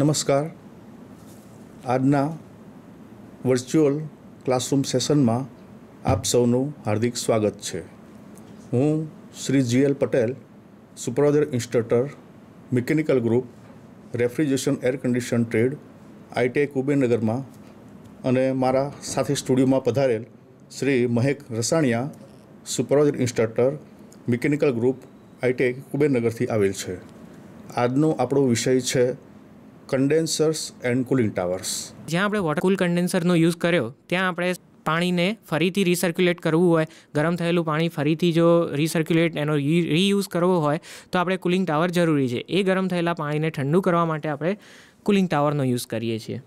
નમસ્કાર આજના virtual classroom સેશનમાં આપ સૌનું હાર્દિક સ્વાગત છે હું Shri GL Patel supervisor instructor mechanical group refrigeration air condition trade ITI કુબેરનગરમાં અને મારા સાથે સ્ટુડિયોમાં પધારેલ શ્રી મહેક રસાણિયા supervisor instructor mechanical group ITI કુબેરનગરથી આવેલ છે આજનો આપણો વિષય છે કન્ડેન્સર્સ એન્ડ કુલિંગ ટાવર્સ જ્યાં આપણે વોટર કુલ કન્ડેન્સરનો યુઝ કર્યો ત્યાં આપણે પાણીને ફરીથી રિસર્ક્યુલેટ કરવું હોય ગરમ થયેલું પાણી ફરીથી જો રિસર્ક્યુલેટ એનો રીયુઝ કરવો હોય તો આપણે કુલિંગ ટાવર જરૂરી છે એ ગરમ થયેલા પાણીને ઠંડુ કરવા માટે આપણે કુલિંગ ટાવરનો યુઝ કરીએ છીએ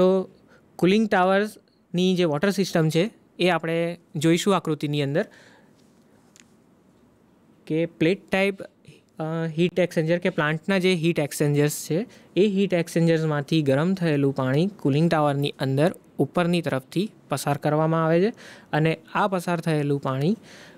તો કુલિંગ ટાવર્સની જે વોટર સિસ્ટમ છે એ આપણે જોઈશું આકૃતિની અંદર કે પ્લેટ ટાઈપ હીટ એક્સચેન્જર કે પ્લાન્ટના જે હીટ એક્સચેન્જર્સ છે એ હીટ એક્સચેન્જર્સમાંથી ગરમ થયેલું પાણી કુલિંગ ટાવરની અંદર ઉપરની તરફથી પસાર કરવામાં આવે છે અને આ પસાર થયેલું પાણી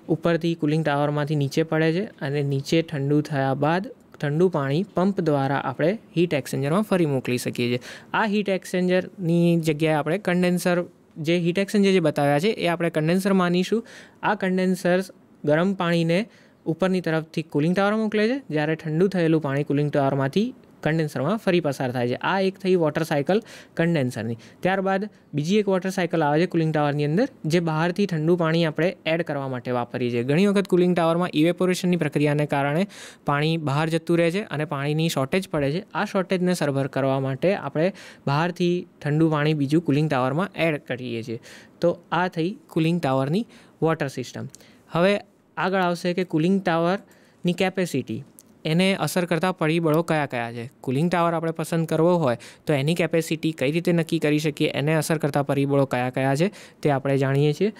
ઉપરથી કુલિંગ ટાવરમાંથી નીચે પડે છે અને નીચે ઠંડુ થયા બાદ ઠંડુ પાણી પંપ દ્વારા આપણે હીટ એક્સચેન્જરમાં ફરી મોકલી શકીએ છીએ આ હીટ એક્સચેન્જરની જગ્યાએ આપણે કન્ડેન્સર જે હીટ એક્સચેન્જર જે બતાવ્યા છે એ આપણે કન્ડેન્સર માનીશું આ કન્ડેન્સર્સ ગરમ પાણીને ઉપરની તરફથી કુલિંગ ટાવર મોકલે છે જ્યારે ઠંડુ થયેલું પાણી કુલિંગ ટાવરમાંથી કન્ડેન્સરમાં ફરી પસાર થાય છે આ એક થઈ વોટર સાયકલ કન્ડેન્સરની ત્યારબાદ બીજી એક વોટર સાયકલ આવે છે કુલિંગ ટાવરની અંદર જે બહારથી ઠંડુ પાણી આપણે એડ કરવા માટે વાપરીએ છીએ ઘણી વખત કુલિંગ ટાવરમાં ઇવેપોરેશનની પ્રક્રિયાને કારણે પાણી બહાર જતું રહે છે અને પાણીની શોર્ટેજ પડે છે આ શોર્ટેજને સરભર કરવા માટે આપણે બહારથી ઠંડુ પાણી બીજું કુલિંગ ટાવરમાં એડ કરીએ છીએ તો આ થઈ કુલિંગ ટાવરની વોટર સિસ્ટમ હવે આગળ આવશે કે કુલિંગ ટાવરની કેપેસિટી એને અસર કરતા પરિબળો કયા કયા છે કુલિંગ ટાવર આપણે પસંદ કરવો હોય તો એની કેપેસિટી કઈ રીતે નક્કી કરી શકીએ એને અસર કરતા પરિબળો કયા કયા છે તે આપણે જાણીએ છીએ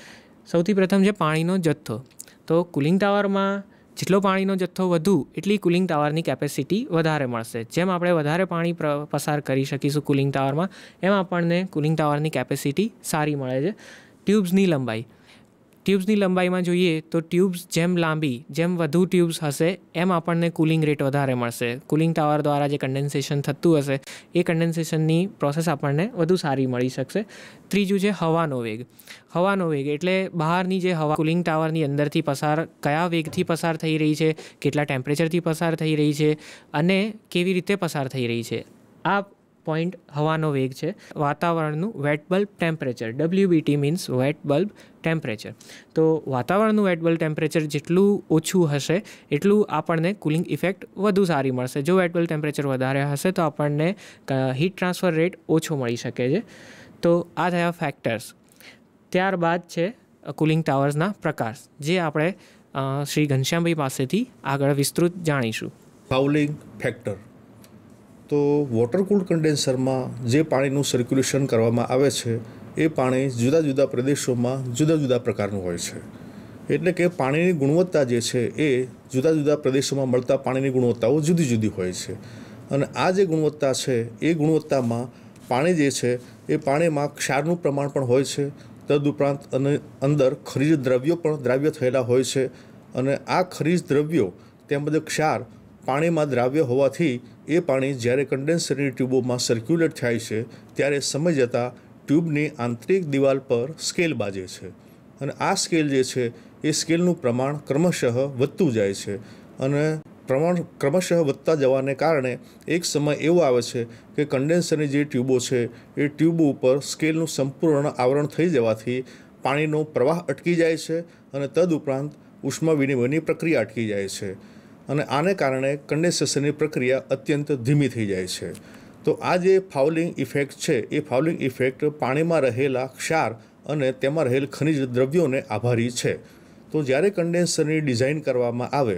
સૌથી પ્રથમ છે પાણીનો જથ્થો તો કુલિંગ ટાવરમાં જેટલો પાણીનો જથ્થો વધુ એટલી કુલિંગ ટાવરની કેપેસિટી વધારે મળશે જેમ આપણે વધારે પાણી પસાર કરી શકીશું કુલિંગ ટાવરમાં એમ આપણને કુલિંગ ટાવરની કેપેસિટી સારી મળે છે ટ્યુબ્સની લંબાઈ ટ્યુબ્સની લંબાઈમાં જોઈએ તો ટ્યુબ્સ જેમ લાંબી જેમ વધુ ટ્યુબ્સ હશે એમ આપણને કુલિંગ રેટ વધારે મળશે કુલિંગ ટાવર દ્વારા જે કન્ડેન્સેશન થતું હશે એ કન્ડેન્સેશનની પ્રોસેસ આપણને વધુ સારી મળી શકશે ત્રીજું છે હવાનો વેગ હવાનો વેગ એટલે બહારની જે હવા કુલિંગ ટાવરની અંદરથી પસાર કયા વેગથી પસાર થઈ રહી છે કેટલા ટેમ્પરેચરથી પસાર થઈ રહી છે અને કેવી રીતે પસાર થઈ રહી છે આ પોઈન્ટ હવાનો વેગ છે વાતાવરણનું wet bulb temperature WBT means wet bulb temperature તો વાતાવરણનું વેટ બલ્બ ટેમ્પરેચર જેટલું ઓછું હશે એટલું આપણને કુલિંગ ઇફેક્ટ વધુ સારી મળશે જો વેટ બલ્બ ટેમ્પરેચર વધારે હશે તો આપણને હીટ ટ્રાન્સફર રેટ ઓછો મળી શકે છે તો આ થયા ફેક્ટર્સ ત્યારબાદ છે કુલિંગ ટાવર્સના પ્રકાર જે આપણે શ્રી ઘનશ્યામભાઈ પાસેથી આગળ વિસ્તૃત જાણીશું ફાઉલિંગ ફેક્ટર તો વોટર કુલ્ડ કન્ડેન્સરમાં જે પાણીનું સર્ક્યુલેશન કરવામાં આવે છે એ પાણી જુદા જુદા પ્રદેશોમાં જુદા જુદા પ્રકારનું હોય છે એટલે કે પાણીની ગુણવત્તા જે છે એ જુદા જુદા પ્રદેશોમાં મળતા પાણીની ગુણવત્તાઓ જુદી જુદી હોય છે અને આ જે ગુણવત્તા છે એ ગુણવત્તામાં પાણી જે છે એ પાણીમાં ક્ષારનું પ્રમાણ પણ હોય છે તદુપરાંત અને અંદર ખરીજ દ્રવ્યો પણ દ્રાવ્ય થયેલા હોય છે અને આ ખરીજ દ્રવ્યો તેમજ ક્ષાર પાણીમાં દ્રાવ્ય હોવાથી એ પાણી જ્યારે કન્ડેન્સરની ટ્યુબોમાં સર્ક્યુલેટ થાય છે ત્યારે સમય જતાં ટ્યુબની આંતરિક દિવાલ પર સ્કેલ બાજે છે અને આ સ્કેલ જે છે એ સ્કેલનું પ્રમાણ ક્રમશઃ વધતું જાય છે અને પ્રમાણ ક્રમશઃ વધતા જવાને કારણે એક સમય એવો આવે છે કે કન્ડેન્સરની જે ટ્યુબો છે એ ટ્યુબો ઉપર સ્કેલનું સંપૂર્ણ આવરણ થઈ જવાથી પાણીનો પ્રવાહ અટકી જાય છે અને તદુપરાંત ઉષ્મા વિનિમયની પ્રક્રિયા અટકી જાય છે અને આને કારણે કન્ડેન્સેશનની પ્રક્રિયા અત્યંત ધીમી થઈ જાય છે તો આ જે ફાઉલિંગ ઇફેક્ટ છે એ ફાઉલિંગ ઇફેક્ટ પાણીમાં રહેલા ક્ષાર અને તેમાં રહેલ ખનિજ દ્રવ્યોને આભારી છે તો જ્યારે કન્ડેન્સરની ડિઝાઇન કરવામાં આવે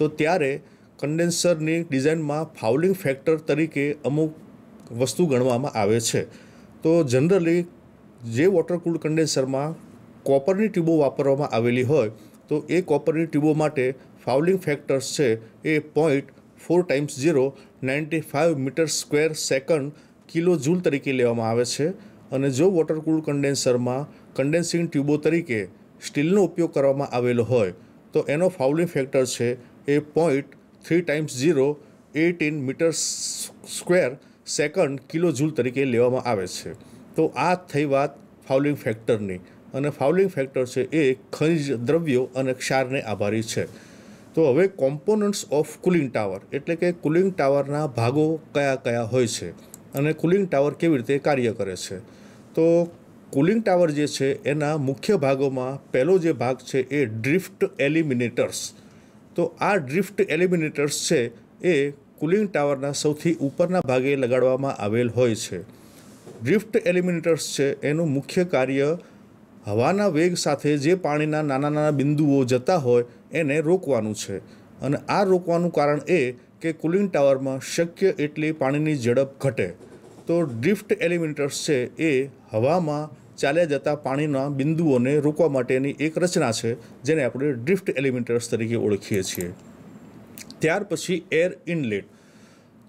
તો ત્યારે કન્ડેન્સરની ડિઝાઇનમાં ફાઉલિંગ ફેક્ટર તરીકે અમુક વસ્તુ ગણવામાં આવે છે તો જનરલી જે વોટર કુલ્ડ કન્ડેન્સરમાં કોપરની ટ્યુબો વાપરવામાં આવેલી હોય તો એ કોપરની ટ્યુબો માટે ફાઉલિંગ ફેક્ટર્સ છે એ point four times zero ninety five meter square second kilo joule તરીકે લેવામાં આવે છે અને જો વોટર કુલ કન્ડેન્સરમાં કન્ડેન્સિંગ ટ્યુબો તરીકે સ્ટીલનો ઉપયોગ કરવામાં આવેલો હોય તો એનો ફાઉલિંગ ફેક્ટર છે એ point three times zero eighteen meter square second kilo joule તરીકે લેવામાં આવે છે તો આ થઈ વાત ફાઉલિંગ ફેક્ટરની અને ફાઉલિંગ ફેક્ટર છે એ ખનિજ દ્રવ્યો અને ક્ષારને આભારી છે તો હવે કોમ્પોનન્ટ્સ ઓફ કુલિંગ ટાવર એટલે કે કુલિંગ ટાવરના ભાગો કયા કયા હોય છે અને કુલિંગ ટાવર કેવી રીતે કાર્ય કરે છે તો કુલિંગ ટાવર જે છે એના મુખ્ય ભાગોમાં પહેલો જે ભાગ છે એ ડ્રિફ્ટ એલિમિનેટર્સ તો આ ડ્રિફ્ટ એલિમિનેટર્સ છે એ કુલિંગ ટાવરના સૌથી ઉપરના ભાગે લગાડવામાં આવેલ હોય છે ડ્રિફ્ટ એલિમિનેટર્સ છે એનું મુખ્ય કાર્ય હવાના વેગ સાથે જે પાણીના નાના નાના બિંદુઓ જતા હોય એને રોકવાનું છે અને આ રોકવાનું કારણ એ કે કુલિંગ ટાવરમાં શક્ય એટલી પાણીની ઝડપ ઘટે તો ડ્રિફ્ટ એલિમિનેટર્સ છે એ હવામાં ચાલ્યા જતા પાણીના બિંદુઓને રોકવા માટેની એક રચના છે જેને આપણે ડ્રિફ્ટ એલિમેન્ટર્સ તરીકે ઓળખીએ છીએ ત્યાર પછી એર ઇનલેટ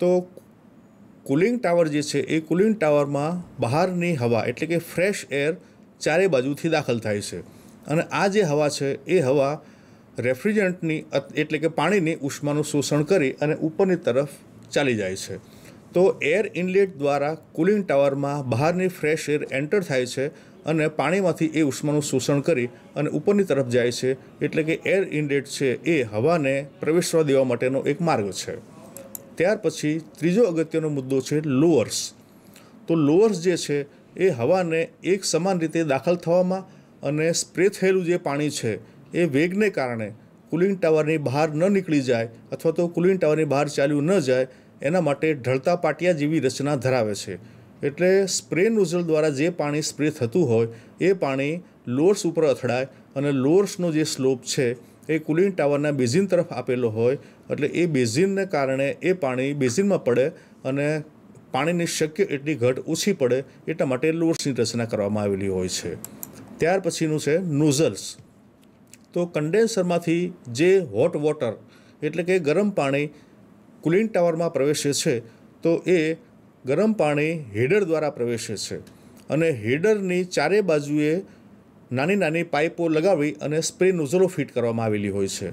તો કુલિંગ ટાવર જે છે એ કુલિંગ ટાવરમાં બહારની હવા એટલે કે ફ્રેશ એર ચારે બાજુથી દાખલ થાય છે અને આ જે હવા છે એ હવા રેફ્રિજરન્ટની એટલે કે પાણીની ઉષ્માનું શોષણ કરી અને ઉપરની તરફ ચાલી જાય છે તો એર ઇનલેટ દ્વારા કુલિંગ ટાવરમાં બહારની ફ્રેશ એર એન્ટર થાય છે અને પાણીમાંથી એ ઉષ્માનું શોષણ કરી અને ઉપરની તરફ જાય છે એટલે કે એર ઇનલેટ છે એ હવાને પ્રવેશવા દેવા માટેનો એક માર્ગ છે ત્યાર પછી ત્રીજો અગત્યનો મુદ્દો છે લોઅર્સ તો લોઅર્સ જે છે એ હવાને એક સમાન રીતે દાખલ થવામાં અને સ્પ્રે થયેલું જે પાણી છે એ વેગને કારણે કુલિંગ ટાવરની બહાર ન નીકળી જાય અથવા તો કુલિંગ ટાવરની બહાર ચાલ્યું ન જાય એના માટે ઢળતા પાટિયા જેવી રચના ધરાવે છે એટલે સ્પ્રે નોઝલ દ્વારા જે પાણી સ્પ્રે થતું હોય એ પાણી લોર્સ ઉપર અથડાય અને લોર્સનો જે સ્લોપ છે એ કુલિંગ ટાવરના બેઝિન તરફ આપેલો હોય એટલે એ બેઝિનને કારણે એ પાણી બેઝિનમાં પડે અને પાણીની શક્ય એટલી ઘટ ઓછી પડે એટલા માટે લોર્સની રચના કરવામાં આવેલી હોય છે ત્યાર પછીનું છે નોઝલ્સ તો કન્ડેન્સરમાંથી જે હોટ વોટર એટલે કે ગરમ પાણી કુલિંગ ટાવરમાં પ્રવેશે છે તો એ ગરમ પાણી હેડર દ્વારા પ્રવેશે છે અને હેડરની ચારે બાજુએ નાની નાની પાઇપો લગાવી અને સ્પ્રે નોઝલો ફિટ કરવામાં આવેલી હોય છે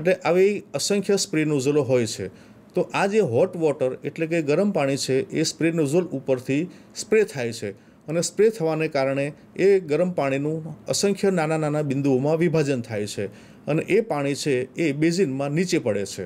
એટલે આવી અસંખ્ય સ્પ્રે નોઝલો હોય છે તો આ જે હોટ વોટર એટલે કે ગરમ પાણી છે એ સ્પ્રે નોઝલ ઉપરથી સ્પ્રે થાય છે અને સ્પ્રે થવાને કારણે એ ગરમ પાણીનું અસંખ્ય નાના નાના બિંદુઓમાં વિભાજન થાય છે અને એ પાણી છે એ બેઝિનમાં નીચે પડે છે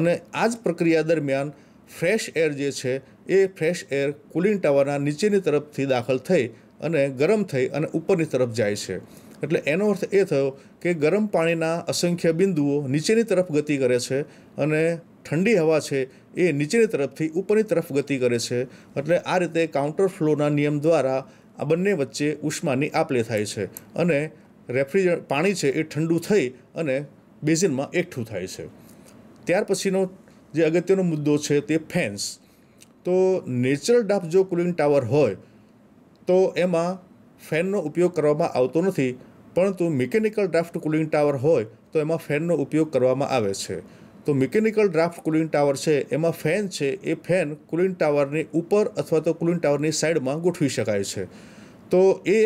અને આ જ પ્રક્રિયા દરમિયાન ફ્રેશ એર જે છે એ ફ્રેશ એર કુલિંગ ટાવરના નીચેની તરફથી દાખલ થઈ અને ગરમ થઈ અને ઉપરની તરફ જાય છે એટલે એનો અર્થ એ થયો કે ગરમ પાણીના અસંખ્ય બિંદુઓ નીચેની તરફ ગતિ કરે છે અને ઠંડી હવા છે એ નીચેની તરફથી ઉપરની તરફ ગતિ કરે છે એટલે આ રીતે કાઉન્ટર ફ્લોના નિયમ દ્વારા આ બંને વચ્ચે ઉષ્માની આપ લે થાય છે અને રેફ્રિજ પાણી છે એ ઠંડુ થઈ અને બેઝિનમાં એકઠું થાય છે ત્યાર પછીનો જે અગત્યનો મુદ્દો છે તે ફેન્સ તો નેચરલ ડાફ જો કુલિંગ ટાવર હોય તો એમાં ફેનનો ઉપયોગ કરવામાં આવતો નથી પરંતુ મિકેનિકલ ડ્રાફ્ટ કુલિંગ ટાવર હોય તો એમાં ફેનનો ઉપયોગ કરવામાં આવે છે તો મિકેનિકલ ડ્રાફ્ટ કુલિંગ ટાવર છે એમાં ફેન છે એ ફેન કુલિંગ ટાવરની ઉપર અથવા તો કુલિંગ ટાવરની સાઈડમાં ગોઠવી શકાય છે તો એ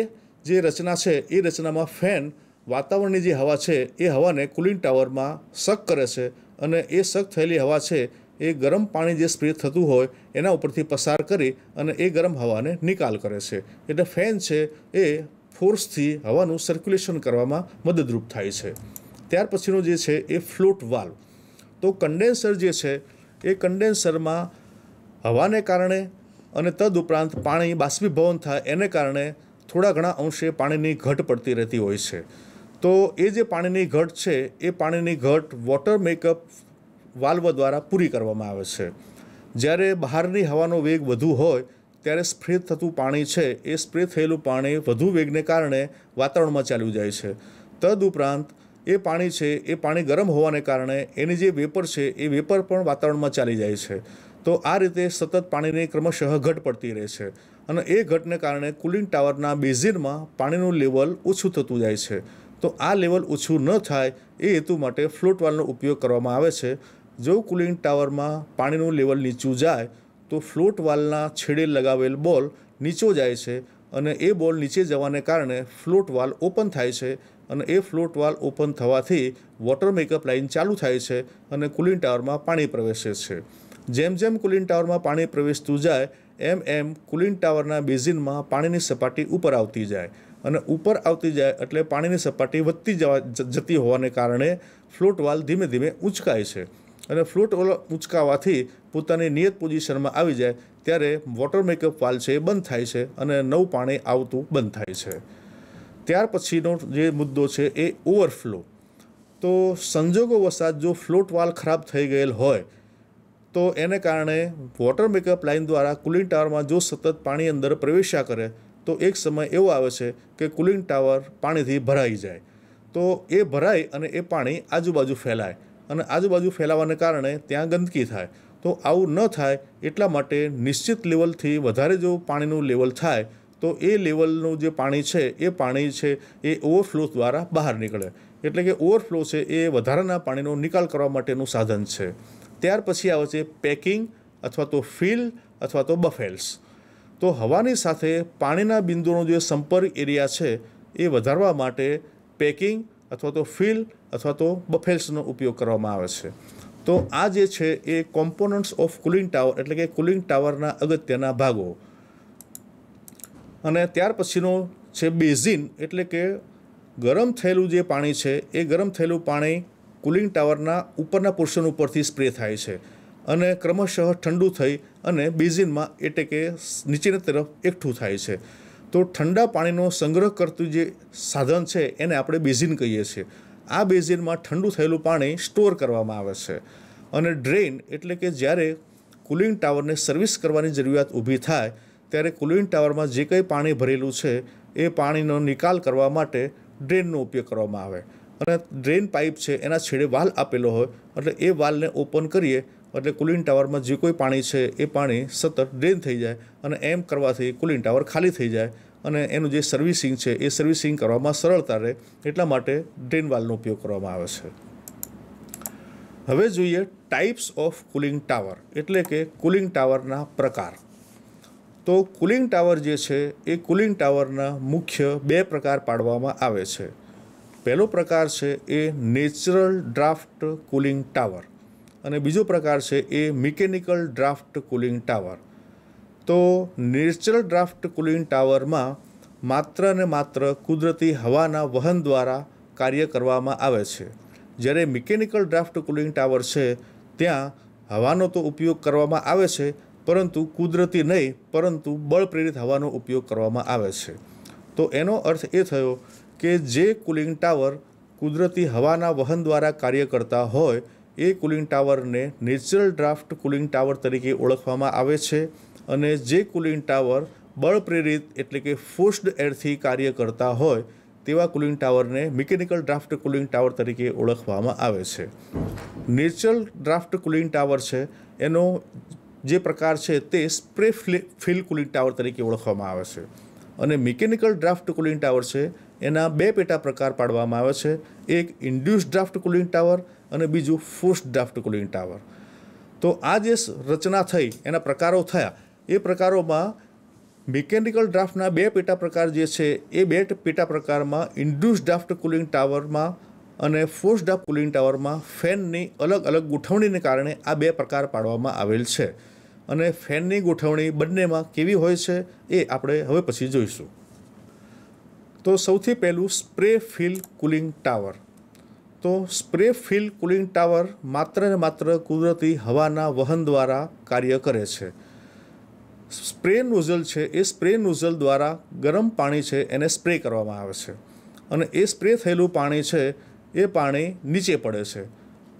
જે રચના છે એ રચનામાં ફેન વાતાવરણની જે હવા છે એ હવાને કુલિંગ ટાવરમાં શક કરે છે અને એ શક થયેલી હવા છે એ ગરમ પાણી જે સ્પ્રે થતું હોય એના ઉપરથી પસાર કરી અને એ ગરમ હવાને નિકાલ કરે છે એટલે ફેન છે એ ફોર્સથી હવાનું સર્ક્યુલેશન કરવામાં મદદરૂપ થાય છે ત્યાર પછીનું જે છે એ ફ્લોટ વાલ્વ તો કન્ડેન્સર જે છે એ કન્ડેન્સરમાં હવાને કારણે અને તદુપરાંત પાણી બાષ્પીભવન થાય એને કારણે થોડા ઘણા અંશે પાણીની ઘટ પડતી રહેતી હોય છે તો એ જે પાણીની ઘટ છે એ પાણીની ઘટ વોટર મેકઅપ વાલ્વ દ્વારા પૂરી કરવામાં આવે છે જ્યારે બહારની હવાનો વેગ વધુ હોય ત્યારે સ્પ્રે થતું પાણી છે એ સ્પ્રે થયેલું પાણી વધુ વેગને કારણે વાતાવરણમાં ચાલ્યું જાય છે તદુપરાંત એ પાણી છે એ પાણી ગરમ હોવાને કારણે એની જે વેપર છે એ વેપર પણ વાતાવરણમાં ચાલી જાય છે તો આ રીતે સતત પાણીની ક્રમશઃ ઘટ પડતી રહે છે અને એ ઘટને કારણે કુલિંગ ટાવરના બેઝિનમાં પાણીનું લેવલ ઓછું થતું જાય છે તો આ લેવલ ઓછું ન થાય એ હેતુ માટે ફ્લોટ વાલનો ઉપયોગ કરવામાં આવે છે જો કુલિંગ ટાવરમાં પાણીનું લેવલ નીચું જાય તો ફ્લોટ વાલના છેડે લગાવેલ બોલ નીચો જાય છે અને એ બોલ નીચે જવાને કારણે ફ્લોટ વાલ ઓપન થાય છે અને એ ફ્લોટ વાલ ઓપન થવાથી વોટર મેકઅપ લાઇન ચાલુ થાય છે અને કુલિંગ ટાવરમાં પાણી પ્રવેશે છે જેમ જેમ કુલિંગ ટાવરમાં પાણી પ્રવેશતું જાય એમ એમ કુલિંગ ટાવરના બેઝિનમાં પાણીની સપાટી ઉપર આવતી જાય અને ઉપર આવતી જાય એટલે પાણીની સપાટી વધતી જવા જતી હોવાને કારણે ફ્લોટ વાલ ધીમે ધીમે ઊંચકાય છે અને ફ્લોટ ઓલ ઉંચકાવાથી પોતાની નિયત પોઝિશનમાં આવી જાય ત્યારે વોટર મેકઅપ વાલ છે એ બંધ થાય છે અને નવું પાણી આવતું બંધ થાય છે ત્યાર પછીનો જે મુદ્દો છે એ ઓવરફ્લો તો સંજોગો વસાત જો ફ્લોટ વાલ ખરાબ થઈ ગયેલ હોય તો એને કારણે વોટર મેકઅપ લાઇન દ્વારા કુલિંગ ટાવરમાં જો સતત પાણી અંદર પ્રવેશ્યા કરે તો એક સમય એવો આવે છે કે કુલિંગ ટાવર પાણીથી ભરાઈ જાય તો એ ભરાય અને એ પાણી આજુબાજુ ફેલાય અને આજુબાજુ ફેલાવાને કારણે ત્યાં ગંદકી થાય તો આવું ન થાય એટલા માટે નિશ્ચિત લેવલથી વધારે જો પાણીનું લેવલ થાય તો એ લેવલનું જે પાણી છે એ પાણી છે એ ઓવરફ્લો દ્વારા બહાર નીકળે એટલે કે ઓવરફ્લો છે એ વધારાના પાણીનો નિકાલ કરવા માટેનું સાધન છે ત્યાર પછી આવે છે પેકિંગ અથવા તો ફિલ અથવા તો બફેલ્સ તો હવાની સાથે પાણીના બિંદુનો જે સંપર્ક એરિયા છે એ વધારવા માટે પેકિંગ અથવા તો ફિલ અથવા તો બફેલ્સનો ઉપયોગ કરવામાં આવે છે તો આ જે છે એ કોમ્પોનન્ટ્સ ઓફ કુલિંગ ટાવર એટલે કે કુલિંગ ટાવરના અગત્યના ભાગો અને ત્યાર પછીનો છે બેઝિન એટલે કે ગરમ થયેલું જે પાણી છે એ ગરમ થયેલું પાણી કુલિંગ ટાવરના ઉપરના પોર્શન ઉપરથી સ્પ્રે થાય છે અને ક્રમશઃ ઠંડુ થઈ અને બેઝિનમાં એટલે કે નીચેની તરફ એકઠું થાય છે તો ઠંડા પાણીનો સંગ્રહ કરતું જે સાધન છે એને આપણે બેઝિન કહીએ છીએ આ બેઝિનમાં ઠંડુ થયેલું પાણી સ્ટોર કરવામાં આવે છે અને ડ્રેઇન એટલે કે જ્યારે કુલિંગ ટાવરને સર્વિસ કરવાની જરૂરિયાત ઊભી થાય ત્યારે કુલિંગ ટાવરમાં જે કંઈ પાણી ભરેલું છે એ પાણીનો નિકાલ કરવા માટે ડ્રેનનો ઉપયોગ કરવામાં આવે અને ડ્રેન પાઇપ છે એના છેડે વાલ આપેલો હોય એટલે એ વાલને ઓપન કરીએ એટલે કુલિંગ ટાવરમાં જે કોઈ પાણી છે એ પાણી સતત ડ્રેન થઈ જાય અને એમ કરવાથી કુલિંગ ટાવર ખાલી થઈ જાય અને એનું જે સર્વિસિંગ છે એ સર્વિસિંગ કરવામાં સરળતા રહે એટલા માટે ડ્રેન વાલનો ઉપયોગ કરવામાં આવે છે હવે જોઈએ ટાઈપ્સ ઓફ કુલિંગ ટાવર એટલે કે કુલિંગ ટાવરના પ્રકાર તો કુલિંગ ટાવર જે છે એ કુલિંગ ટાવરના મુખ્ય બે પ્રકાર પાડવામાં આવે છે પહેલો પ્રકાર છે એ નેચરલ ડ્રાફ્ટ કુલિંગ ટાવર અને બીજો પ્રકાર છે એ મિકેનિકલ ડ્રાફ્ટ કુલિંગ ટાવર તો નેચરલ ડ્રાફ્ટ કુલિંગ ટાવરમાં માત્ર ને માત્ર કુદરતી હવાના વહન દ્વારા કાર્ય કરવામાં આવે છે જ્યારે મિકેનિકલ ડ્રાફ્ટ કુલિંગ ટાવર છે ત્યાં હવાનો તો ઉપયોગ કરવામાં આવે છે પરંતુ કુદરતી નહીં પરંતુ બળપ્રેરિત હવાનો ઉપયોગ કરવામાં આવે છે તો એનો અર્થ એ થયો કે જે કુલિંગ ટાવર કુદરતી હવાના વહન દ્વારા કાર્ય કરતા હોય એ કુલિંગ ટાવરને નેચરલ ડ્રાફ્ટ કુલિંગ ટાવર તરીકે ઓળખવામાં આવે છે અને જે કુલિંગ ટાવર બળપ્રેરિત એટલે કે ફોર્સ્ડ એરથી કાર્ય કરતા હોય તેવા કુલિંગ ટાવરને મિકેનિકલ ડ્રાફ્ટ કુલિંગ ટાવર તરીકે ઓળખવામાં આવે છે નેચરલ ડ્રાફ્ટ કુલિંગ ટાવર છે એનો જે પ્રકાર છે તે સ્પ્રે ફિલ કુલિંગ ટાવર તરીકે ઓળખવામાં આવે છે અને મિકેનિકલ ડ્રાફ્ટ કુલિંગ ટાવર છે એના બે પેટા પ્રકાર પાડવામાં આવે છે એક ઇન્ડ્યુસ ડ્રાફ્ટ કુલિંગ ટાવર અને બીજું ફોર્સ ડ્રાફ્ટ કુલિંગ ટાવર તો આ જે રચના થઈ એના પ્રકારો થયા એ પ્રકારોમાં મિકેનિકલ ડ્રાફ્ટના બે પેટા પ્રકાર જે છે એ બે પેટા પ્રકારમાં ઇન્ડ્યુસ ડ્રાફ્ટ કુલિંગ ટાવરમાં અને ફોર્સડ કુલિંગ ટાવરમાં ફેનની અલગ અલગ ગોઠવણીને કારણે આ બે પ્રકાર પાડવામાં આવેલ છે અને ફેનની ગોઠવણી બંનેમાં કેવી હોય છે એ આપણે હવે પછી જોઈશું તો સૌથી પહેલું સ્પ્રે ફિલ કુલિંગ ટાવર તો સ્પ્રે ફિલ કુલિંગ ટાવર માત્ર ને માત્ર કુદરતી હવાના વહન દ્વારા કાર્ય કરે છે સ્પ્રે નોઝલ છે એ સ્પ્રે નોઝલ દ્વારા ગરમ પાણી છે એને સ્પ્રે કરવામાં આવે છે અને એ સ્પ્રે થયેલું પાણી છે એ પાણી નીચે પડે છે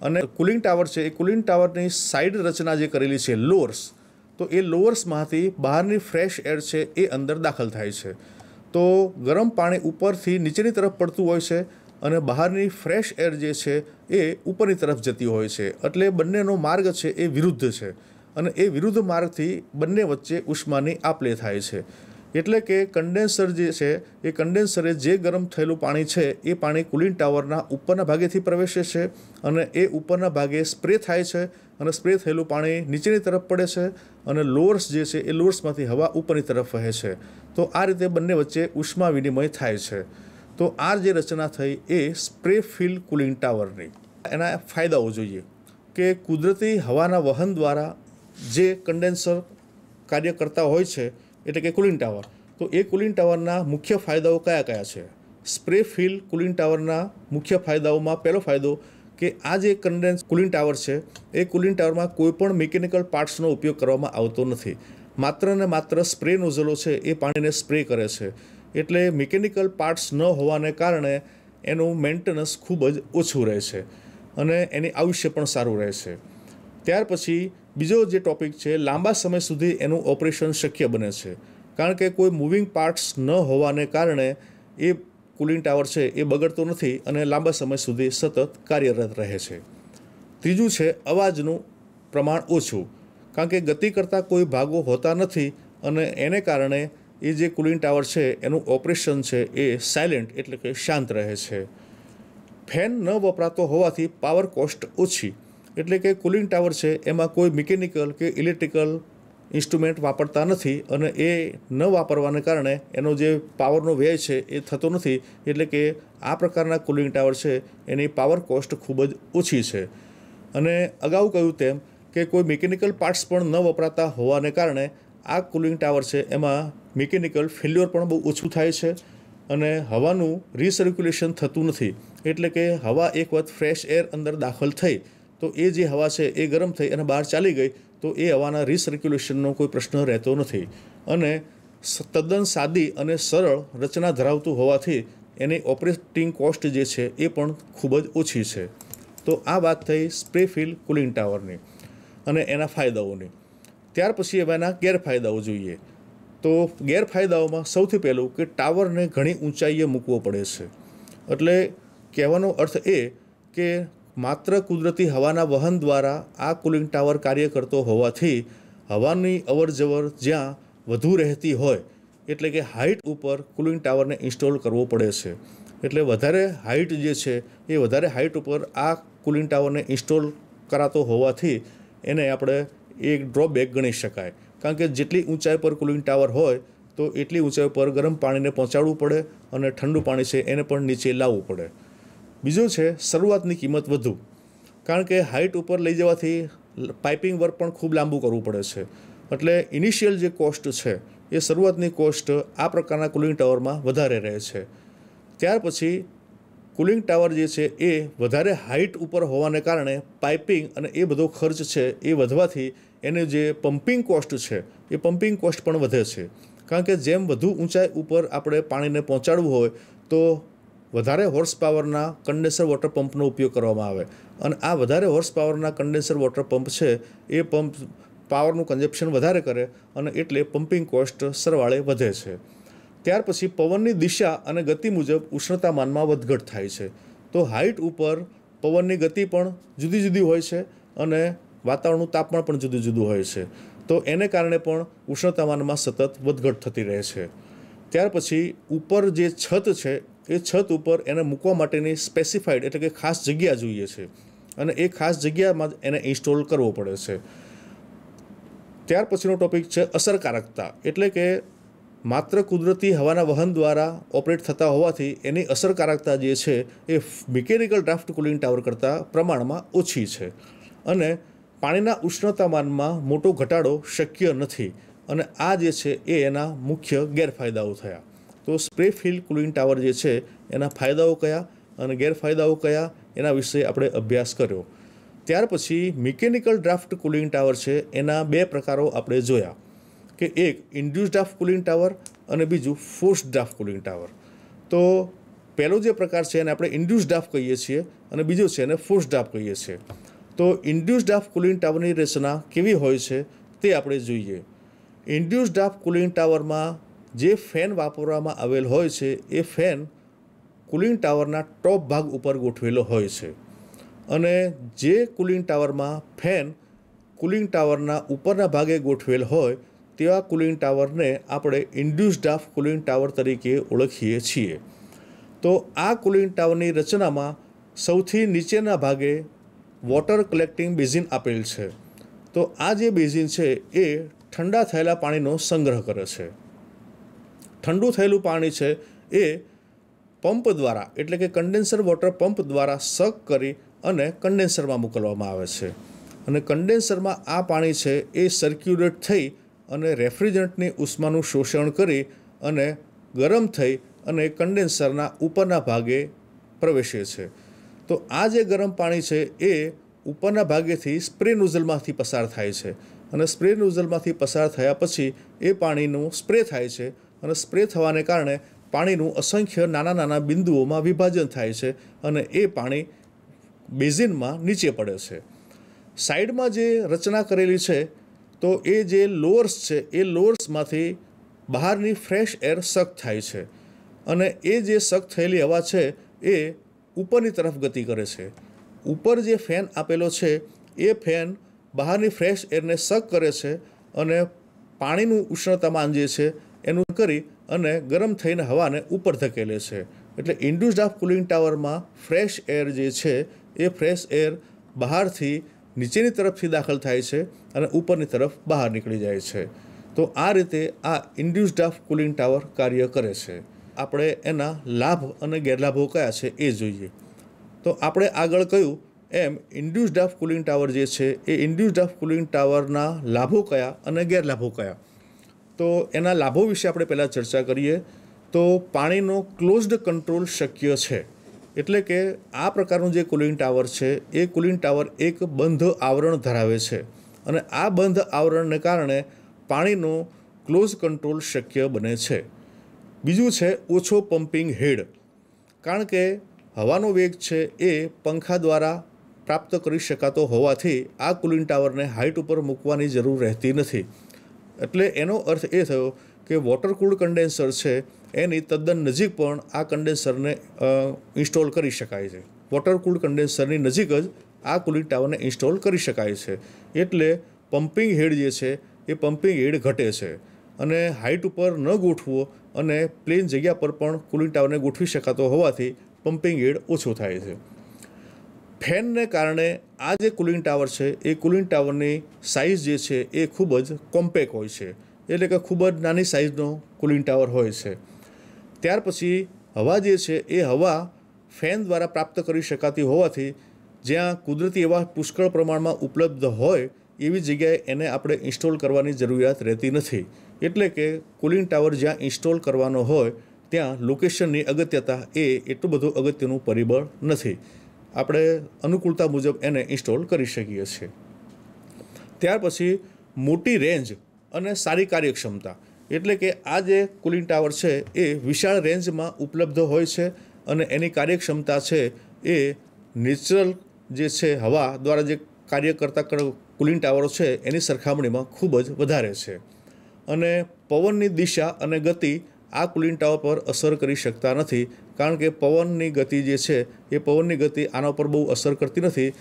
અને કુલિંગ ટાવર છે એ કુલિંગ ટાવરની સાઇડ રચના જે કરેલી છે લોઅર્સ તો એ લોઅર્સમાંથી બહારની ફ્રેશ એર છે એ અંદર દાખલ થાય છે તો ગરમ પાણી ઉપરથી નીચેની તરફ પડતું હોય છે અને બહારની ફ્રેશ એર જે છે એ ઉપરની તરફ જતી હોય છે એટલે બંનેનો માર્ગ છે એ વિરુદ્ધ છે અને એ વિરુદ્ધ માર્ગથી બંને વચ્ચે ઉષ્માની આપલે થાય છે એટલે કે કન્ડેન્સર જે છે એ કન્ડેન્સરે જે ગરમ થયેલું પાણી છે એ પાણી કુલિંગ ટાવરના ઉપરના ભાગેથી પ્રવેશે છે અને એ ઉપરના ભાગે સ્પ્રે થાય છે અને સ્પ્રે થયેલું પાણી નીચેની તરફ પડે છે અને લોર્સ જે છે એ લોર્સમાંથી હવા ઉપરની તરફ વહે છે તો આ રીતે બંને વચ્ચે ઉષ્મા વિનિમય થાય છે તો આ જે રચના થઈ એ સ્પ્રે ફિલ કુલિંગ ટાવરની એના ફાયદાઓ જોઈએ કે કુદરતી હવાના વહન દ્વારા જે કન્ડેન્સર કાર્ય કરતા હોય છે એટલે કે કુલિંગ ટાવર તો એ કુલિંગ ટાવરના મુખ્ય ફાયદાઓ કયા કયા છે સ્પ્રે ફિલ કુલિંગ ટાવરના મુખ્ય ફાયદાઓમાં પહેલો ફાયદો કે આ જે કન્ડેન્સ કુલિંગ ટાવર છે એ કુલિંગ ટાવરમાં કોઈપણ મિકેનિકલ પાર્ટ્સનો ઉપયોગ કરવામાં આવતો નથી માત્ર ને માત્ર સ્પ્રે નોઝલો છે એ પાણીને સ્પ્રે કરે છે એટલે મિકેનિકલ પાર્ટ્સ ન હોવાને કારણે એનું મેન્ટેનન્સ ખૂબ જ ઓછું રહે છે અને એની આયુષ્ય પણ સારું રહે છે ત્યાર પછી બીજો જે ટોપિક છે લાંબા સમય સુધી એનું ઓપરેશન શક્ય બને છે કારણ કે કોઈ મૂવિંગ પાર્ટ્સ ન હોવાને કારણે એ કુલિંગ ટાવર છે એ બગડતો નથી અને લાંબા સમય સુધી સતત કાર્યરત રહે છે ત્રીજું છે અવાજનું પ્રમાણ ઓછું કારણ કે ગતિ કરતાં કોઈ ભાગો હોતા નથી અને એને કારણે એ જે કુલિંગ ટાવર છે એનું ઓપરેશન છે એ સાયલેન્ટ એટલે કે શાંત રહે છે ફેન ન વપરાતો હોવાથી પાવર કોસ્ટ ઓછી એટલે કે કુલિંગ ટાવર છે એમાં કોઈ મિકેનિકલ કે ઇલેક્ટ્રિકલ ઇન્સ્ટ્રુમેન્ટ વાપરતા નથી અને એ ન વાપરવાને કારણે એનો જે પાવરનો વ્યય છે એ થતો નથી એટલે કે આ પ્રકારના કુલિંગ ટાવર છે એની પાવર કોસ્ટ ખૂબ જ ઓછી છે અને અગાઉ કહ્યું તેમ કે કોઈ મિકેનિકલ પાર્ટ્સ પણ ન વપરાતા હોવાને કારણે આ કુલિંગ ટાવર છે એમાં મિકેનિકલ ફેલ્યોર પણ બહુ ઓછું થાય છે અને હવાનું રિસર્ક્યુલેશન થતું નથી એટલે કે હવા એક વખત ફ્રેશ એર અંદર દાખલ થઈ તો એ જે હવા છે એ ગરમ થઈ અને બહાર ચાલી ગઈ તો એ હવાના રિસર્ક્યુલેશનનો કોઈ પ્રશ્ન રહેતો નથી અને તદ્દન સાદી અને સરળ રચના ધરાવતું હોવાથી એની ઓપરેટિંગ કોસ્ટ જે છે એ પણ ખૂબ જ ઓછી છે તો આ વાત થઈ સ્પ્રે ફિલ કુલિંગ ટાવરની અને એના ફાયદાઓની ત્યાર પછી એના ગેરફાયદાઓ જોઈએ તો ગેરફાયદાઓમાં સૌથી પહેલું કે ટાવરને ઘણી ઊંચાઈએ મૂકવો પડે છે એટલે કહેવાનો અર્થ એ કે માત્ર કુદરતી હવાના વહન દ્વારા આ કુલિંગ ટાવર કાર્ય કરતો હોવાથી હવાની અવરજવર જ્યાં વધુ રહેતી હોય એટલે કે હાઇટ ઉપર કુલિંગ ટાવરને ઇન્સ્ટોલ કરવો પડે છે એટલે વધારે હાઇટ જે છે એ વધારે હાઇટ ઉપર આ કુલિંગ ટાવરને ઇન્સ્ટોલ કરાતો હોવાથી એને આપણે એક ડ્રોબેક ગણી શકાય કારણ કે જેટલી ઊંચાઈ પર કુલિંગ ટાવર હોય તો એટલી ઊંચાઈ પર ગરમ પાણીને પહોંચાડવું પડે અને ઠંડુ પાણી છે એને પણ નીચે લાવવું પડે બીજું છે શરૂઆતની કિંમત વધુ કારણ કે હાઇટ ઉપર લઈ જવાથી પાઇપિંગ વર્ક પણ ખૂબ લાંબુ કરવું પડે છે એટલે ઇનિશિયલ જે કોસ્ટ છે એ શરૂઆતની કોસ્ટ આ પ્રકારના કુલિંગ ટાવરમાં વધારે રહે છે ત્યાર પછી કુલિંગ ટાવર જે છે એ વધારે હાઇટ ઉપર હોવાને કારણે પાઇપિંગ અને એ બધો ખર્ચ છે એ વધવાથી એને જે પમ્પિંગ કોસ્ટ છે એ પમ્પિંગ કોસ્ટ પણ વધે છે કારણ કે જેમ વધુ ઊંચાઈ ઉપર આપણે પાણીને પહોંચાડવું હોય તો વધારે હોર્સ પાવરના કન્ડેન્સર વોટર પંપનો ઉપયોગ કરવામાં આવે અને આ વધારે હોર્સ પાવરના કન્ડેન્સર વોટર પંપ છે એ પંપ પાવરનું કન્ઝપ્શન વધારે કરે અને એટલે પમ્પિંગ કોસ્ટ સરવાળે વધે છે ત્યાર પછી પવનની દિશા અને ગતિ મુજબ ઉષ્ણતામાનમાં વધઘટ થાય છે તો હાઇટ ઉપર પવનની ગતિ પણ જુદી જુદી હોય છે અને વાતાવરણનું તાપમાન પણ જુદું જુદું હોય છે તો એને કારણે પણ ઉષ્ણતામાનમાં સતત વધઘટ થતી રહે છે ત્યાર પછી ઉપર જે છત છે એ છત ઉપર એને મૂકવા માટેની સ્પેસિફાઈડ એટલે કે ખાસ જગ્યા જોઈએ છે અને એ ખાસ જગ્યામાં જ એને ઇન્સ્ટોલ કરવો પડે છે ત્યાર પછીનો ટોપિક છે અસરકારકતા એટલે કે માત્ર કુદરતી હવાના વહન દ્વારા ઓપરેટ થતા હોવાથી એની અસરકારકતા જે છે એ મિકેનિકલ ડ્રાફ્ટ કુલિંગ ટાવર કરતાં પ્રમાણમાં ઓછી છે અને પાણીના ઉષ્ણતામાનમાં મોટો ઘટાડો શક્ય નથી અને આ જે છે એ એના મુખ્ય ગેરફાયદાઓ થયા તો સ્પ્રે ફિલ્ડ કુલિંગ ટાવર જે છે એના ફાયદાઓ કયા અને ગેરફાયદાઓ કયા એના વિશે આપણે અભ્યાસ કર્યો ત્યાર પછી મિકેનિકલ ડ્રાફ્ટ કુલિંગ ટાવર છે એના બે પ્રકારો આપણે જોયા કે એક ઇન્ડ્યુસ ડ્રાફ્ટ કુલિંગ ટાવર અને બીજું ફોર્સ ડ્રાફ્ટ કુલિંગ ટાવર તો પહેલો જે પ્રકાર છે એને આપણે ઇન્ડ્યુસ ડ્રાફ્ટ કહીએ છીએ અને બીજો છે એને ફોર્સ ડ્રાફ્ટ કહીએ છીએ તો ઇન્ડ્યુસ ડ્રાફ્ટ કુલિંગ ટાવરની રચના કેવી હોય છે તે આપણે જોઈએ ઇન્ડ્યુસ ડ્રાફ્ટ કુલિંગ ટાવરમાં જે ફેન વાપરવામાં આવેલ હોય છે એ ફેન કુલિંગ ટાવરના ટોપ ભાગ ઉપર ગોઠવેલો હોય છે અને જે કુલિંગ ટાવરમાં ફેન કુલિંગ ટાવરના ઉપરના ભાગે ગોઠવેલ હોય તેવા કુલિંગ ટાવરને આપણે ઇન્ડ્યુસ ડાફ કુલિંગ ટાવર તરીકે ઓળખીએ છીએ તો આ કુલિંગ ટાવરની રચનામાં સૌથી નીચેના ભાગે વોટર કલેક્ટિંગ બેઝિન આપેલ છે તો આ જે બેઝિન છે એ ઠંડા થયેલા પાણીનો સંગ્રહ કરે છે ઠંડુ થયેલું પાણી છે એ પંપ દ્વારા એટલે કે કન્ડેન્સર વોટર પંપ દ્વારા સક કરી અને કન્ડેન્સરમાં મોકલવામાં આવે છે અને કન્ડેન્સરમાં આ પાણી છે એ સર્ક્યુલેટ થઈ અને રેફ્રિજરન્ટની ઉષ્માનું શોષણ કરી અને ગરમ થઈ અને કન્ડેન્સરના ઉપરના ભાગે પ્રવેશે છે તો આ જે ગરમ પાણી છે એ ઉપરના ભાગેથી સ્પ્રે નોઝલમાંથી પસાર થાય છે અને સ્પ્રે નોઝલમાંથી પસાર થયા પછી એ પાણીનું સ્પ્રે થાય છે અને સ્પ્રે થવાને કારણે પાણીનું અસંખ્ય નાના નાના બિંદુઓમાં વિભાજન થાય છે અને એ પાણી બેઝિનમાં નીચે પડે છે સાઈડમાં જે રચના કરેલી છે તો એ જે લોઅર્સ છે એ લોઅર્સમાંથી બહારની ફ્રેશ એર સખ્ત થાય છે અને એ જે સખ્ત થયેલી હવા છે એ ઉપરની તરફ ગતિ કરે છે ઉપર જે ફેન આપેલો છે એ ફેન બહારની ફ્રેશ એરને સક કરે છે અને પાણીનું ઉષ્ણતામાન જે છે એનું કરી અને ગરમ થઈને હવાને ઉપર ધકેલે છે એટલે ઇન્ડ્યુસ્ડ ઓફ કુલિંગ ટાવરમાં ફ્રેશ એર જે છે એ ફ્રેશ એર બહારથી નીચેની તરફથી દાખલ થાય છે અને ઉપરની તરફ બહાર નીકળી જાય છે તો આ રીતે આ ઇન્ડ્યુસ્ડ ઓફ કુલિંગ ટાવર કાર્ય કરે છે આપણે એના લાભ અને ગેરલાભો કયા છે એ જોઈએ તો આપણે આગળ કહ્યું એમ ઇન્ડ્યુસ્ડ ઓફ કુલિંગ ટાવર જે છે એ ઇન્ડ્યુસ્ડ ઓફ કુલિંગ ટાવરના લાભો કયા અને ગેરલાભો કયા તો એના લાભો વિશે આપણે પહેલાં ચર્ચા કરીએ તો પાણીનો ક્લોઝડ કંટ્રોલ શક્ય છે એટલે કે આ પ્રકારનું જે કુલિંગ ટાવર છે એ કુલિંગ ટાવર એક બંધ આવરણ ધરાવે છે અને આ બંધ આવરણને કારણે પાણીનો ક્લોઝ કંટ્રોલ શક્ય બને છે બીજું છે ઓછો પમ્પિંગ હેડ કારણ કે હવાનો વેગ છે એ પંખા દ્વારા પ્રાપ્ત કરી શકાતો હોવાથી આ કુલિંગ ટાવરને હાઇટ ઉપર મૂકવાની જરૂર રહેતી નથી એટલે એનો અર્થ એ થયો કે વોટર કુલ્ડ કન્ડેન્સર છે એની તદ્દન નજીક પણ આ કન્ડેન્સરને ઇન્સ્ટોલ કરી શકાય છે વોટર કુલ્ડ કન્ડેન્સરની નજીક જ આ કુલિંગ ટાવરને ઇન્સ્ટોલ કરી શકાય છે એટલે પમ્પિંગ હેડ જે છે એ પમ્પિંગ હેડ ઘટે છે અને હાઇટ ઉપર ન ગોઠવો અને પ્લેન જગ્યા પર પણ કુલિંગ ટાવરને ગોઠવી શકાતો હોવાથી પમ્પિંગ હેડ ઓછો થાય છે ફેનને કારણે આ જે કુલિંગ ટાવર છે એ કુલિંગ ટાવરની સાઇઝ જે છે એ ખૂબ જ કોમ્પેક હોય છે એટલે કે ખૂબ જ નાની સાઇઝનો કુલિંગ ટાવર હોય છે ત્યાર પછી હવા જે છે એ હવા ફેન દ્વારા પ્રાપ્ત કરી શકાતી હોવાથી જ્યાં કુદરતી એવા પુષ્કળ પ્રમાણમાં ઉપલબ્ધ હોય એવી જગ્યાએ એને આપણે ઇન્સ્ટોલ કરવાની જરૂરિયાત રહેતી નથી એટલે કે કુલિંગ ટાવર જ્યાં ઇન્સ્ટોલ કરવાનો હોય ત્યાં લોકેશનની અગત્યતા એ એટલું બધું અગત્યનું પરિબળ નથી આપણે અનુકૂળતા મુજબ એને ઇન્સ્ટોલ કરી શકીએ છીએ ત્યાર પછી મોટી રેન્જ અને સારી કાર્યક્ષમતા એટલે કે આ જે કુલિંગ ટાવર છે એ વિશાળ રેન્જમાં ઉપલબ્ધ હોય છે અને એની કાર્યક્ષમતા છે એ નેચરલ જે છે હવા દ્વારા જે કાર્ય કરતા કુલિંગ ટાવરો છે એની સરખામણીમાં ખૂબ જ વધારે છે અને પવનની દિશા અને ગતિ આ કુલિંગ ટાવર પર અસર કરી શકતા નથી કારણ કે પવનની ગતિ જે છે એ પવનની ગતિ આના ઉપર બહુ અસર કરતી નથી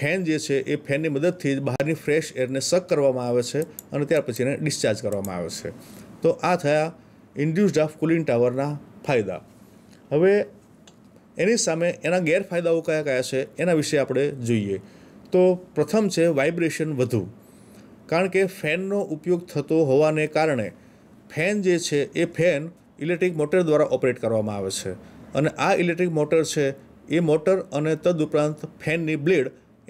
ફેન જે છે એ ફેનની મદદથી જ બહારની ફ્રેશ એરને સક કરવામાં આવે છે અને ત્યાર પછી એને ડિસ્ચાર્જ કરવામાં આવે છે તો આ થયા ઇન્ડ્યુસ્ડ ઓફ કુલિંગ ટાવરના ફાયદા હવે એની સામે એના ગેરફાયદાઓ કયા કયા છે એના વિશે આપણે જોઈએ તો પ્રથમ છે વાઇબ્રેશન વધુ કારણ કે ફેનનો ઉપયોગ થતો હોવાને કારણે ફેન જે છે એ ફેન ઇલેક્ટ્રિક મોટર દ્વારા ઓપરેટ કરવામાં આવે છે અને આ ઇલેક્ટ્રિક મોટર છે એ મોટર અને તદુપરાંત ફેનની બ્લેડ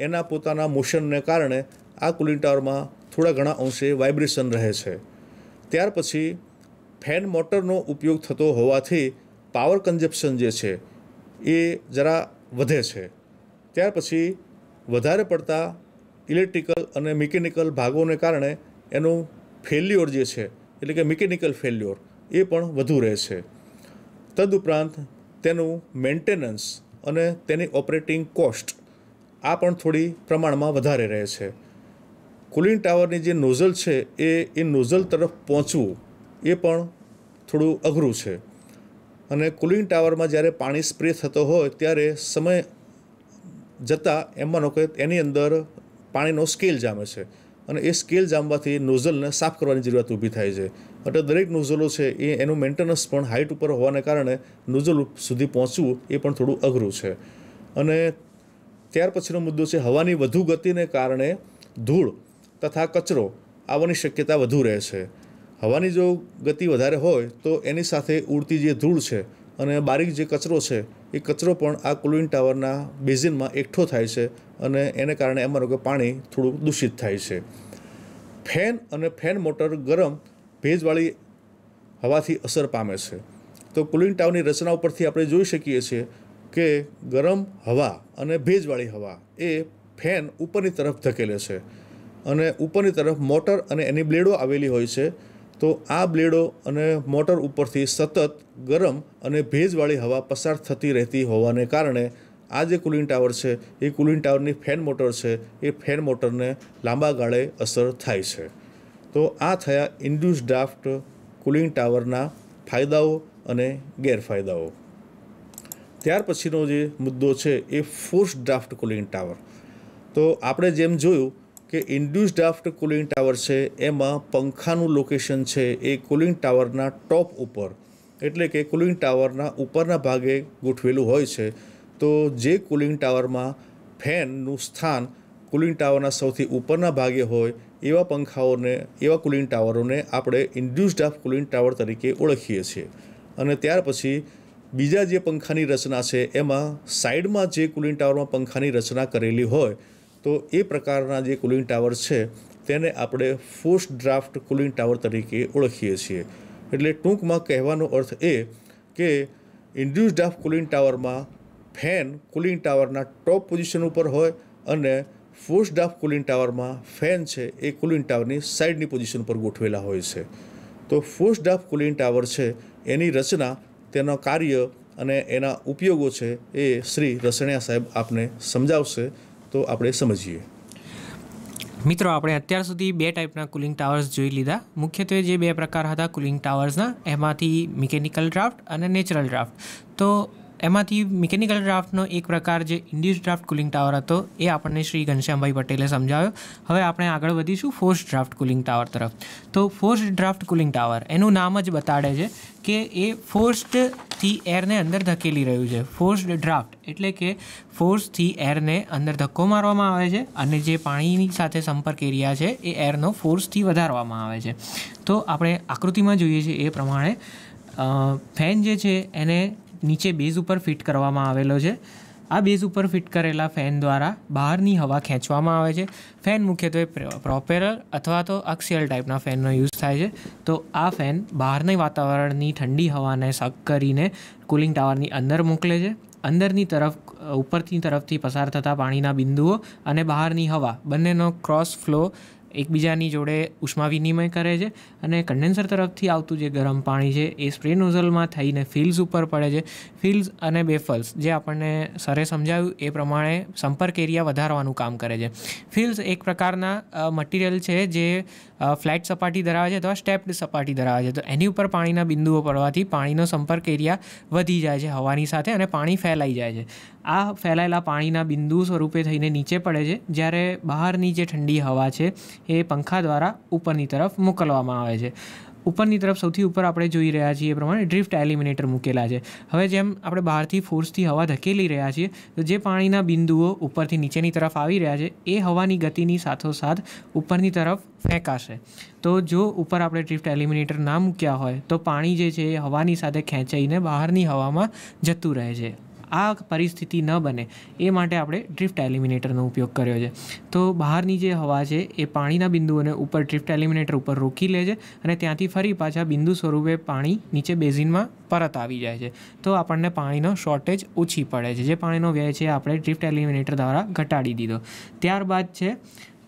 એના પોતાના મોશનને કારણે આ કુલિંગ ટાવરમાં થોડા ઘણા અંશે વાઇબ્રેશન રહે છે ત્યાર પછી ફેન મોટરનો ઉપયોગ થતો હોવાથી પાવર કન્ઝપ્શન જે છે એ જરા વધે છે ત્યાર પછી વધારે પડતા ઇલેક્ટ્રિકલ અને મિકેનિકલ ભાગોને કારણે એનું ફેલ્યોર જે છે એટલે કે મિકેનિકલ ફેલ્યોર એ પણ વધુ રહે છે તદુપરાંત તેનું મેન્ટેનન્સ અને તેની ઓપરેટિંગ કોસ્ટ આ પણ થોડી પ્રમાણમાં વધારે રહે છે કુલિંગ ટાવરની જે નોઝલ છે એ એ નોઝલ તરફ પહોંચવું એ પણ થોડું અઘરું છે અને કુલિંગ ટાવરમાં જ્યારે પાણી સ્પ્રે થતો હોય ત્યારે સમય જતાં એમ માનો કે એની અંદર પાણીનો સ્કેલ જામે છે અને એ સ્કેલ જામવાથી નોઝલને સાફ કરવાની જરૂરિયાત ઊભી થાય છે એટલે દરેક નોઝલો છે એ એનું મેન્ટેનન્સ પણ હાઇટ ઉપર હોવાને કારણે નોઝલ સુધી પહોંચવું એ પણ થોડું અઘરું છે અને ત્યાર પછીનો મુદ્દો છે હવાની વધુ ગતિને કારણે ધૂળ તથા કચરો આવવાની શક્યતા વધુ રહે છે હવાની જો ગતિ વધારે હોય તો એની સાથે ઉડતી જે ધૂળ છે અને બારીક જે કચરો છે એ કચરો પણ આ કુલિંગ ટાવરના બેઝિનમાં એકઠો થાય છે અને એને કારણે અમારું કે પાણી થોડું દૂષિત થાય છે ફેન અને ફેન મોટર ગરમ ભેજવાળી હવાથી અસર પામે છે તો કુલિંગ ટાવરની રચના ઉપરથી આપણે જોઈ શકીએ છીએ કે ગરમ હવા અને ભેજવાળી હવા એ ફેન ઉપરની તરફ ધકેલે છે અને ઉપરની તરફ મોટર અને એની બ્લેડો આવેલી હોય છે તો આ બ્લેડો અને મોટર ઉપરથી સતત ગરમ અને ભેજવાળી હવા પસાર થતી રહેતી હોવાને કારણે આ જે કુલિંગ ટાવર છે એ કુલિંગ ટાવરની ફેન મોટર છે એ ફેન મોટરને લાંબા ગાળે અસર થાય છે તો આ થયા ઇન્ડ્યુસ ડ્રાફ્ટ કુલિંગ ટાવરના ફાયદાઓ અને ગેરફાયદાઓ ત્યાર પછીનો જે મુદ્દો છે એ ફોર્સ ડ્રાફ્ટ કુલિંગ ટાવર તો આપણે જેમ જોયું કે ઇન્ડ્યુસ ડ્રાફ્ટ કુલિંગ ટાવર છે એમાં પંખાનું લોકેશન છે એ કુલિંગ ટાવરના ટોપ ઉપર એટલે કે કુલિંગ ટાવરના ઉપરના ભાગે ગોઠવેલું હોય છે તો જે કુલિંગ ટાવરમાં ફેનનું સ્થાન કુલિંગ ટાવરના સૌથી ઉપરના ભાગે હોય એવા પંખાઓને એવા કુલિંગ ટાવરોને આપણે ઇન્ડ્યુસ ડ્રાફ્ટ કુલિંગ ટાવર તરીકે ઓળખીએ છીએ અને ત્યાર પછી બીજા જે પંખાની રચના છે એમાં સાઈડમાં જે કુલિંગ ટાવરમાં પંખાની રચના કરેલી હોય તો એ પ્રકારના જે કુલિંગ ટાવર છે તેને આપણે ફોર્સ ડ્રાફ્ટ કુલિંગ ટાવર તરીકે ઓળખીએ છીએ એટલે ટૂંકમાં કહેવાનો અર્થ એ કે ઇન્ડ્યુસ ડ્રાફ્ટ કુલિંગ ટાવરમાં ફેન કુલિંગ ટાવરના ટોપ પોઝિશન ઉપર હોય અને ફોર્સ ડાફ કુલિંગ ટાવરમાં ફેન છે એ કુલિંગ ટાવરની સાઇડની પોઝિશન પર ગોઠવેલા હોય છે તો ફોર્સ ડાફ કુલિંગ ટાવર છે એની રચના તેના કાર્ય અને એના ઉપયોગો છે એ શ્રી રસણિયા સાહેબ આપને સમજાવશે તો આપણે સમજીએ મિત્રો આપણે અત્યાર સુધી બે ટાઈપના કુલિંગ ટાવર્સ જોઈ લીધા મુખ્યત્વે જે બે પ્રકાર હતા કુલિંગ ટાવર્સના એમાંથી મિકેનિકલ ડ્રાફ્ટ અને નેચરલ ડ્રાફ્ટ તો એમાંથી મિકેનિકલ ડ્રાફ્ટનો એક પ્રકાર જે ઇન્ડ્યુસ ડ્રાફ્ટ કુલિંગ ટાવર હતો એ આપણને શ્રી ઘનશ્યામભાઈ પટેલે સમજાવ્યો હવે આપણે આગળ વધીશું ફોર્સ ડ્રાફ્ટ કુલિંગ ટાવર તરફ તો ફોર્સ ડ્રાફ્ટ કુલિંગ ટાવર એનું નામ જ બતાડે છે કે એ ફોર્સ્ડથી એરને અંદર ધકેલી રહ્યું છે ફોર્સ્ડ ડ્રાફ્ટ એટલે કે ફોર્સથી એરને અંદર ધક્કો મારવામાં આવે છે અને જે પાણીની સાથે સંપર્ક એરિયા છે એ એરનો ફોર્સથી વધારવામાં આવે છે તો આપણે આકૃતિમાં જોઈએ છીએ એ પ્રમાણે ફેન જે છે એને નીચે બેઝ ઉપર ફિટ કરવામાં આવેલો છે આ બેઝ ઉપર ફિટ કરેલા ફેન દ્વારા બહારની હવા ખેંચવામાં આવે છે ફેન મુખ્યત્વે પ્રોપેલર અથવા તો અક્સિયલ ટાઈપના ફેનનો યુઝ થાય છે તો આ ફેન બહારની વાતાવરણની ઠંડી હવાને સક કરીને કુલિંગ ટાવરની અંદર મોકલે છે અંદરની તરફ ઉપરની તરફથી પસાર થતા પાણીના બિંદુઓ અને બહારની હવા બંનેનો ક્રોસ ફ્લો એકબીજાની જોડે ઉષ્મા વિનિમય કરે છે અને કન્ડેન્સર તરફથી આવતું જે ગરમ પાણી છે એ સ્પ્રે નોઝલમાં થઈને ફિલ્ડ્સ ઉપર પડે છે ફિલ્ડ્સ અને બેફલ્સ જે આપણને સરે સમજાવ્યું એ પ્રમાણે સંપર્ક એરિયા વધારવાનું કામ કરે છે ફિલ્સ એક પ્રકારના મટીરિયલ છે જે ફ્લેટ સપાટી ધરાવે છે અથવા સ્ટેપ્ડ સપાટી ધરાવે છે તો એની ઉપર પાણીના બિંદુઓ પડવાથી પાણીનો સંપર્ક એરિયા વધી જાય છે હવાની સાથે અને પાણી ફેલાઈ જાય છે આ ફેલાયેલા પાણીના બિંદુ સ્વરૂપે થઈને નીચે પડે છે જ્યારે બહારની જે ઠંડી હવા છે એ પંખા દ્વારા ઉપરની તરફ મોકલવામાં આવે છે ઉપરની તરફ સૌથી ઉપર આપણે જોઈ રહ્યા છીએ એ પ્રમાણે ડ્રિફ્ટ એલિમિનેટર મૂકેલા છે હવે જેમ આપણે બહારથી ફોર્સથી હવા ધકેલી રહ્યા છીએ તો જે પાણીના બિંદુઓ ઉપરથી નીચેની તરફ આવી રહ્યા છે એ હવાની ગતિની સાથોસાથ ઉપરની તરફ ફેંકાશે તો જો ઉપર આપણે ડ્રિફ્ટ એલિમિનેટર ના મૂક્યા હોય તો પાણી જે છે એ હવાની સાથે ખેંચાઈને બહારની હવામાં જતું રહે છે આ પરિસ્થિતિ ન બને એ માટે આપણે ડ્રિફ્ટ એલિમિનેટરનો ઉપયોગ કર્યો છે તો બહારની જે હવા છે એ પાણીના બિંદુઓને ઉપર ડ્રિફ્ટ એલિમિનેટર ઉપર રોકી લે છે અને ત્યાંથી ફરી પાછા બિંદુ સ્વરૂપે પાણી નીચે બેઝિનમાં પરત આવી જાય છે તો આપણને પાણીનો શોર્ટેજ ઓછી પડે છે જે પાણીનો વ્યય છે આપણે ડ્રિફ્ટ એલિમિનેટર દ્વારા ઘટાડી દીધો ત્યારબાદ છે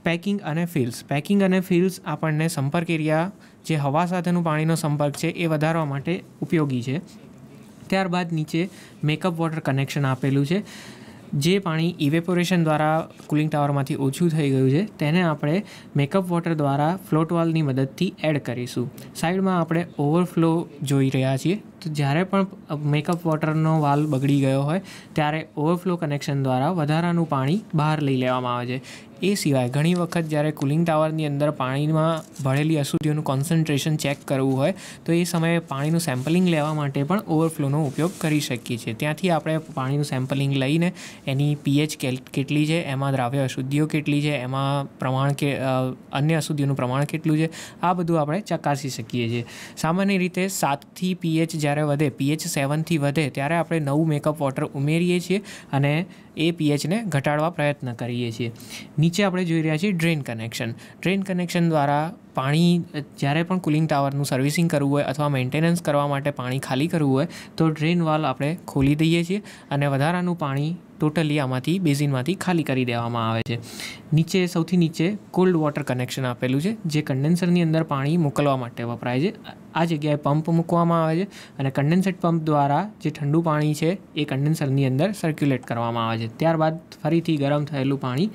પેકિંગ અને ફિલ્સ પેકિંગ અને ફિલ્સ આપણને સંપર્ક એરિયા જે હવા સાથેનું પાણીનો સંપર્ક છે એ વધારવા માટે ઉપયોગી છે ત્યારબાદ નીચે મેકઅપ વોટર કનેક્શન આપેલું છે જે પાણી ઇવેપોરેશન દ્વારા કુલિંગ ટાવરમાંથી ઓછું થઈ ગયું છે તેને આપણે મેકઅપ વોટર દ્વારા ફ્લોટ વાલની મદદથી એડ કરીશું સાઈડમાં આપણે ઓવરફ્લો જોઈ રહ્યા છીએ તો જ્યારે પણ મેકઅપ વોટરનો વાલ બગડી ગયો હોય ત્યારે ઓવરફ્લો કનેક્શન દ્વારા વધારાનું પાણી બહાર લઈ લેવામાં આવે છે એ સિવાય ઘણી વખત જ્યારે કુલિંગ ટાવરની અંદર પાણીમાં ભળેલી અશુદ્ધિઓનું કોન્સન્ટ્રેશન ચેક કરવું હોય તો એ સમયે પાણીનું સેમ્પલિંગ લેવા માટે પણ ઓવરફ્લોનો ઉપયોગ કરી શકીએ છીએ ત્યાંથી આપણે પાણીનું સેમ્પલિંગ લઈને એની પીએચ કેટલી છે એમાં દ્રાવ્ય અશુદ્ધિઓ કેટલી છે એમાં પ્રમાણ કે અન્ય અશુદ્ધિઓનું પ્રમાણ કેટલું છે આ બધું આપણે ચકાસી શકીએ છીએ સામાન્ય રીતે સાતથી પીએચ જ્યારે વધે પીએચ સેવનથી વધે ત્યારે આપણે નવું મેકઅપ વોટર ઉમેરીએ છીએ અને એ પીએચને ઘટાડવા પ્રયત્ન કરીએ છીએ નીચે આપણે જોઈ રહ્યા છીએ ડ્રેન કનેક્શન ડ્રેન કનેક્શન દ્વારા પાણી જ્યારે પણ કુલિંગ ટાવરનું સર્વિસિંગ કરવું હોય અથવા મેન્ટેનન્સ કરવા માટે પાણી ખાલી કરવું હોય તો ડ્રેન વાલ આપણે ખોલી દઈએ છીએ અને વધારાનું પાણી ટોટલી આમાંથી બેઝિનમાંથી ખાલી કરી દેવામાં આવે છે નીચે સૌથી નીચે કોલ્ડ વોટર કનેક્શન આપેલું છે જે કન્ડેન્સરની અંદર પાણી મોકલવા માટે વપરાય છે આ જગ્યાએ પંપ મૂકવામાં આવે છે અને કન્ડેન્સેટ પંપ દ્વારા જે ઠંડુ પાણી છે એ કન્ડેન્સરની અંદર સર્ક્યુલેટ કરવામાં આવે છે ત્યારબાદ ફરીથી ગરમ થયેલું પાણી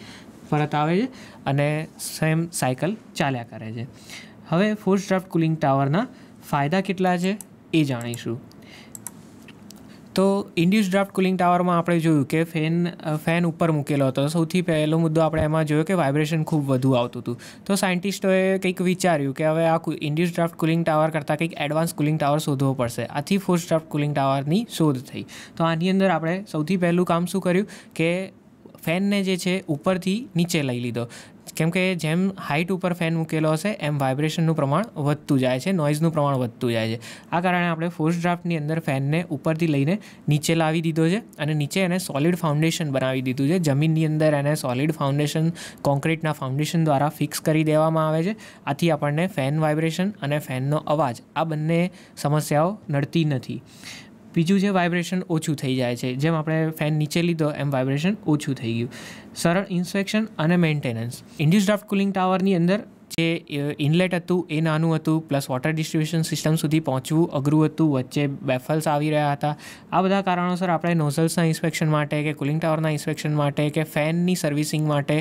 પરત આવે છે અને સેમ સાયકલ ચાલ્યા કરે છે હવે ફોર્સ ડ્રાફ્ટ કુલિંગ ટાવરના ફાયદા કેટલા છે એ જાણીશું તો ઇન્ડ્યુસ ડ્રાફ્ટ કુલિંગ ટાવરમાં આપણે જોયું કે ફેન ફેન ઉપર મૂકેલો હતો સૌથી પહેલો મુદ્દો આપણે એમાં જોયો કે વાઇબ્રેશન ખૂબ વધુ આવતું હતું તો સાયન્ટિસ્ટોએ કંઈક વિચાર્યું કે હવે આ ઇન્ડ્યુસ ડ્રાફ્ટ કુલિંગ ટાવર કરતાં કંઈક એડવાન્સ કુલિંગ ટાવર શોધવો પડશે આથી ફોર્સ ડ્રાફ્ટ કુલિંગ ટાવરની શોધ થઈ તો આની અંદર આપણે સૌથી પહેલું કામ શું કર્યું કે ફેનને જે છે ઉપરથી નીચે લઈ લીધો કેમ કે જેમ હાઇટ ઉપર ફેન મૂકેલો હશે એમ વાઇબ્રેશનનું પ્રમાણ વધતું જાય છે નોઇઝનું પ્રમાણ વધતું જાય છે આ કારણે આપણે ફોર્સ ડ્રાફ્ટની અંદર ફેનને ઉપરથી લઈને નીચે લાવી દીધો છે અને નીચે એને સોલિડ ફાઉન્ડેશન બનાવી દીધું છે જમીનની અંદર એને સોલિડ ફાઉન્ડેશન કોન્ક્રીટના ફાઉન્ડેશન દ્વારા ફિક્સ કરી દેવામાં આવે છે આથી આપણને ફેન વાઇબ્રેશન અને ફેનનો અવાજ આ બંને સમસ્યાઓ નડતી નથી બીજું જે વાઇબ્રેશન ઓછું થઈ જાય છે જેમ આપણે ફેન નીચે લીધો એમ વાઇબ્રેશન ઓછું થઈ ગયું સરળ ઇન્સ્પેક્શન અને મેન્ટેનન્સ ઇન્ડ્યુસ ડ્રાફ્ટ કુલિંગ ટાવરની અંદર જે ઇનલેટ હતું એ નાનું હતું પ્લસ વોટર ડિસ્ટ્રીબ્યુશન સિસ્ટમ સુધી પહોંચવું અઘરું હતું વચ્ચે બેફલ્સ આવી રહ્યા હતા આ બધા કારણોસર આપણે નોઝલ્સના ઇન્સ્પેક્શન માટે કે કુલિંગ ટાવરના ઇન્સ્પેક્શન માટે કે ફેનની સર્વિસિંગ માટે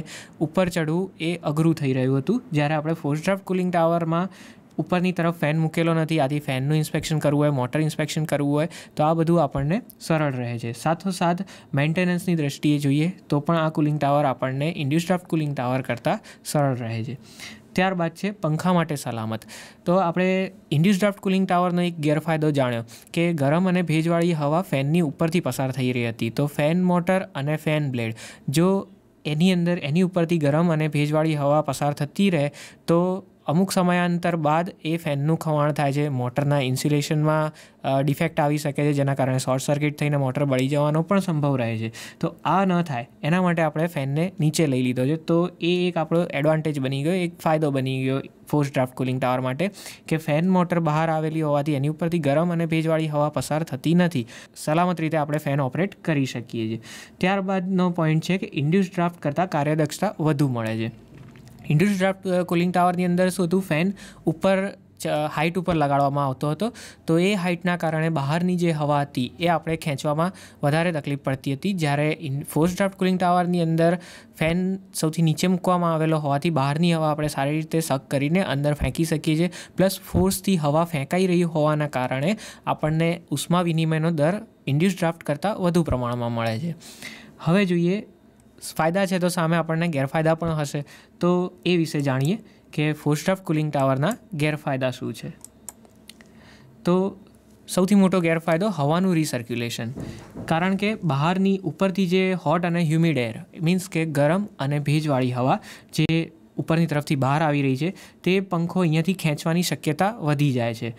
ઉપર ચડવું એ અઘરું થઈ રહ્યું હતું જ્યારે આપણે ફોર્સ ડ્રાફ્ટ કુલિંગ ટાવરમાં ઉપરની તરફ ફેન મૂકેલો નથી આથી ફેનનું ઇન્સ્પેક્શન કરવું હોય મોટર ઇન્સ્પેક્શન કરવું હોય તો આ બધું આપણને સરળ રહે છે સાથોસાથ મેન્ટેનન્સની દ્રષ્ટિએ જોઈએ તો પણ આ કુલિંગ ટાવર આપણને ઇન્ડ્યુસ્ટ્રાફ્ટ કુલિંગ ટાવર કરતાં સરળ રહે છે ત્યારબાદ છે પંખા માટે સલામત તો આપણે ઇન્ડ્યુસ કુલિંગ ટાવરનો એક ગેરફાયદો જાણ્યો કે ગરમ અને ભેજવાળી હવા ફેનની ઉપરથી પસાર થઈ રહી હતી તો ફેન મોટર અને ફેન બ્લેડ જો એની અંદર એની ઉપરથી ગરમ અને ભેજવાળી હવા પસાર થતી રહે તો અમુક સમયાંતર બાદ એ ફેનનું ખવાણ થાય છે મોટરના ઇન્સ્યુલેશનમાં ડિફેક્ટ આવી શકે છે જેના કારણે શોર્ટ સર્કિટ થઈને મોટર બળી જવાનો પણ સંભવ રહે છે તો આ ન થાય એના માટે આપણે ફેનને નીચે લઈ લીધો છે તો એ એક આપણો એડવાન્ટેજ બની ગયો એક ફાયદો બની ગયો ફોર્સ ડ્રાફ્ટ કુલિંગ ટાવર માટે કે ફેન મોટર બહાર આવેલી હોવાથી એની ઉપરથી ગરમ અને ભેજવાળી હવા પસાર થતી નથી સલામત રીતે આપણે ફેન ઓપરેટ કરી શકીએ છીએ ત્યારબાદનો પોઈન્ટ છે કે ઇન્ડ્યુસ ડ્રાફ્ટ કરતાં કાર્યદક્ષતા વધુ મળે છે ઇન્ડ્યુસ ડ્રાફ્ટ કુલિંગ ટાવરની અંદર શું ફેન ઉપર હાઇટ ઉપર લગાડવામાં આવતો હતો તો એ હાઇટના કારણે બહારની જે હવા હતી એ આપણે ખેંચવામાં વધારે તકલીફ પડતી હતી જ્યારે ફોર્સ ડ્રાફ્ટ કુલિંગ ટાવરની અંદર ફેન સૌથી નીચે મૂકવામાં આવેલો હોવાથી બહારની હવા આપણે સારી રીતે શક કરીને અંદર ફેંકી શકીએ છીએ પ્લસ ફોર્સથી હવા ફેંકાઈ રહી હોવાના કારણે આપણને ઉષ્મા વિનિમયનો દર ઇન્ડ્યુસ ડ્રાફ્ટ કરતાં વધુ પ્રમાણમાં મળે છે હવે જોઈએ ફાયદા છે તો સામે આપણને ગેરફાયદા પણ હશે તો એ વિશે જાણીએ કે ફોસ્ટફ કુલિંગ ટાવરના ગેરફાયદા શું છે તો સૌથી મોટો ગેરફાયદો હવાનું રિસર્ક્યુલેશન કારણ કે બહારની ઉપરથી જે હોટ અને હ્યુમિડ એર મીન્સ કે ગરમ અને ભેજવાળી હવા જે ઉપરની તરફથી બહાર આવી રહી છે તે પંખો અહીંયાથી ખેંચવાની શક્યતા વધી જાય છે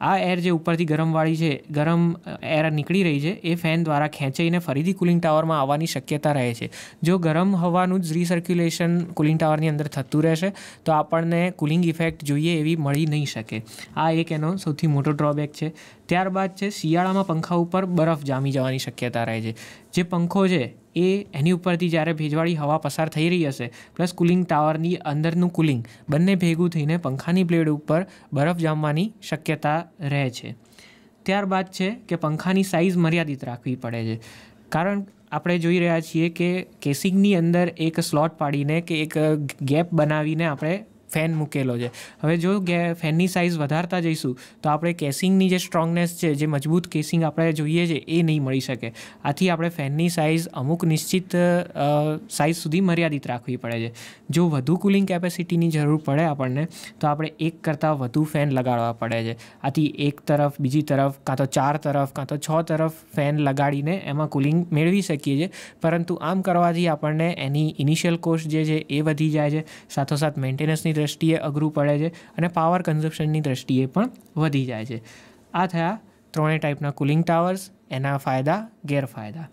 આ એર જે ઉપરથી ગરમવાળી છે ગરમ એર નીકળી રહી છે એ ફેન દ્વારા ખેંચાઈને ફરીથી કુલિંગ ટાવરમાં આવવાની શક્યતા રહે છે જો ગરમ હવાનું જ રીસર્ક્યુલેશન કુલિંગ ટાવરની અંદર થતું રહેશે તો આપણને કુલિંગ ઇફેક્ટ જોઈએ એવી મળી નહીં શકે આ એક એનો સૌથી મોટો ડ્રોબેક છે ત્યારબાદ છે શિયાળામાં પંખા ઉપર બરફ જામી જવાની શક્યતા રહે છે જે પંખો છે એ એની ઉપરથી જ્યારે ભેજવાળી હવા પસાર થઈ રહી હશે પ્લસ કુલિંગ ટાવરની અંદરનું કુલિંગ બંને ભેગું થઈને પંખાની બ્લેડ ઉપર બરફ જામવાની શક્યતા રહે છે ત્યારબાદ છે કે પંખાની સાઇઝ મર્યાદિત રાખવી પડે છે કારણ આપણે જોઈ રહ્યા છીએ કે કેસિંગની અંદર એક સ્લોટ પાડીને કે એક ગેપ બનાવીને આપણે ફેન મૂકેલો છે હવે જો ફેનની સાઇઝ વધારતા જઈશું તો આપણે કેસિંગની જે સ્ટ્રોંગનેસ છે જે મજબૂત કેસિંગ આપણે જોઈએ છે એ નહીં મળી શકે આથી આપણે ફેનની સાઇઝ અમુક નિશ્ચિત સાઇઝ સુધી મર્યાદિત રાખવી પડે છે જો વધુ કુલિંગ કેપેસિટીની જરૂર પડે આપણને તો આપણે એક કરતાં વધુ ફેન લગાડવા પડે છે આથી એક તરફ બીજી તરફ કાં તો ચાર તરફ કાં તો છ તરફ ફેન લગાડીને એમાં કુલિંગ મેળવી શકીએ છીએ પરંતુ આમ કરવાથી આપણને એની ઇનિશિયલ કોસ્ટ જે છે એ વધી જાય છે સાથોસાથ મેન્ટેનન્સની દ્રષ્ટિએ અઘરું પડે છે અને પાવર કન્ઝપ્શનની દ્રષ્ટિએ પણ વધી જાય છે આ થયા ત્રણેય ટાઈપના કુલિંગ ટાવર્સ એના ફાયદા ગેરફાયદા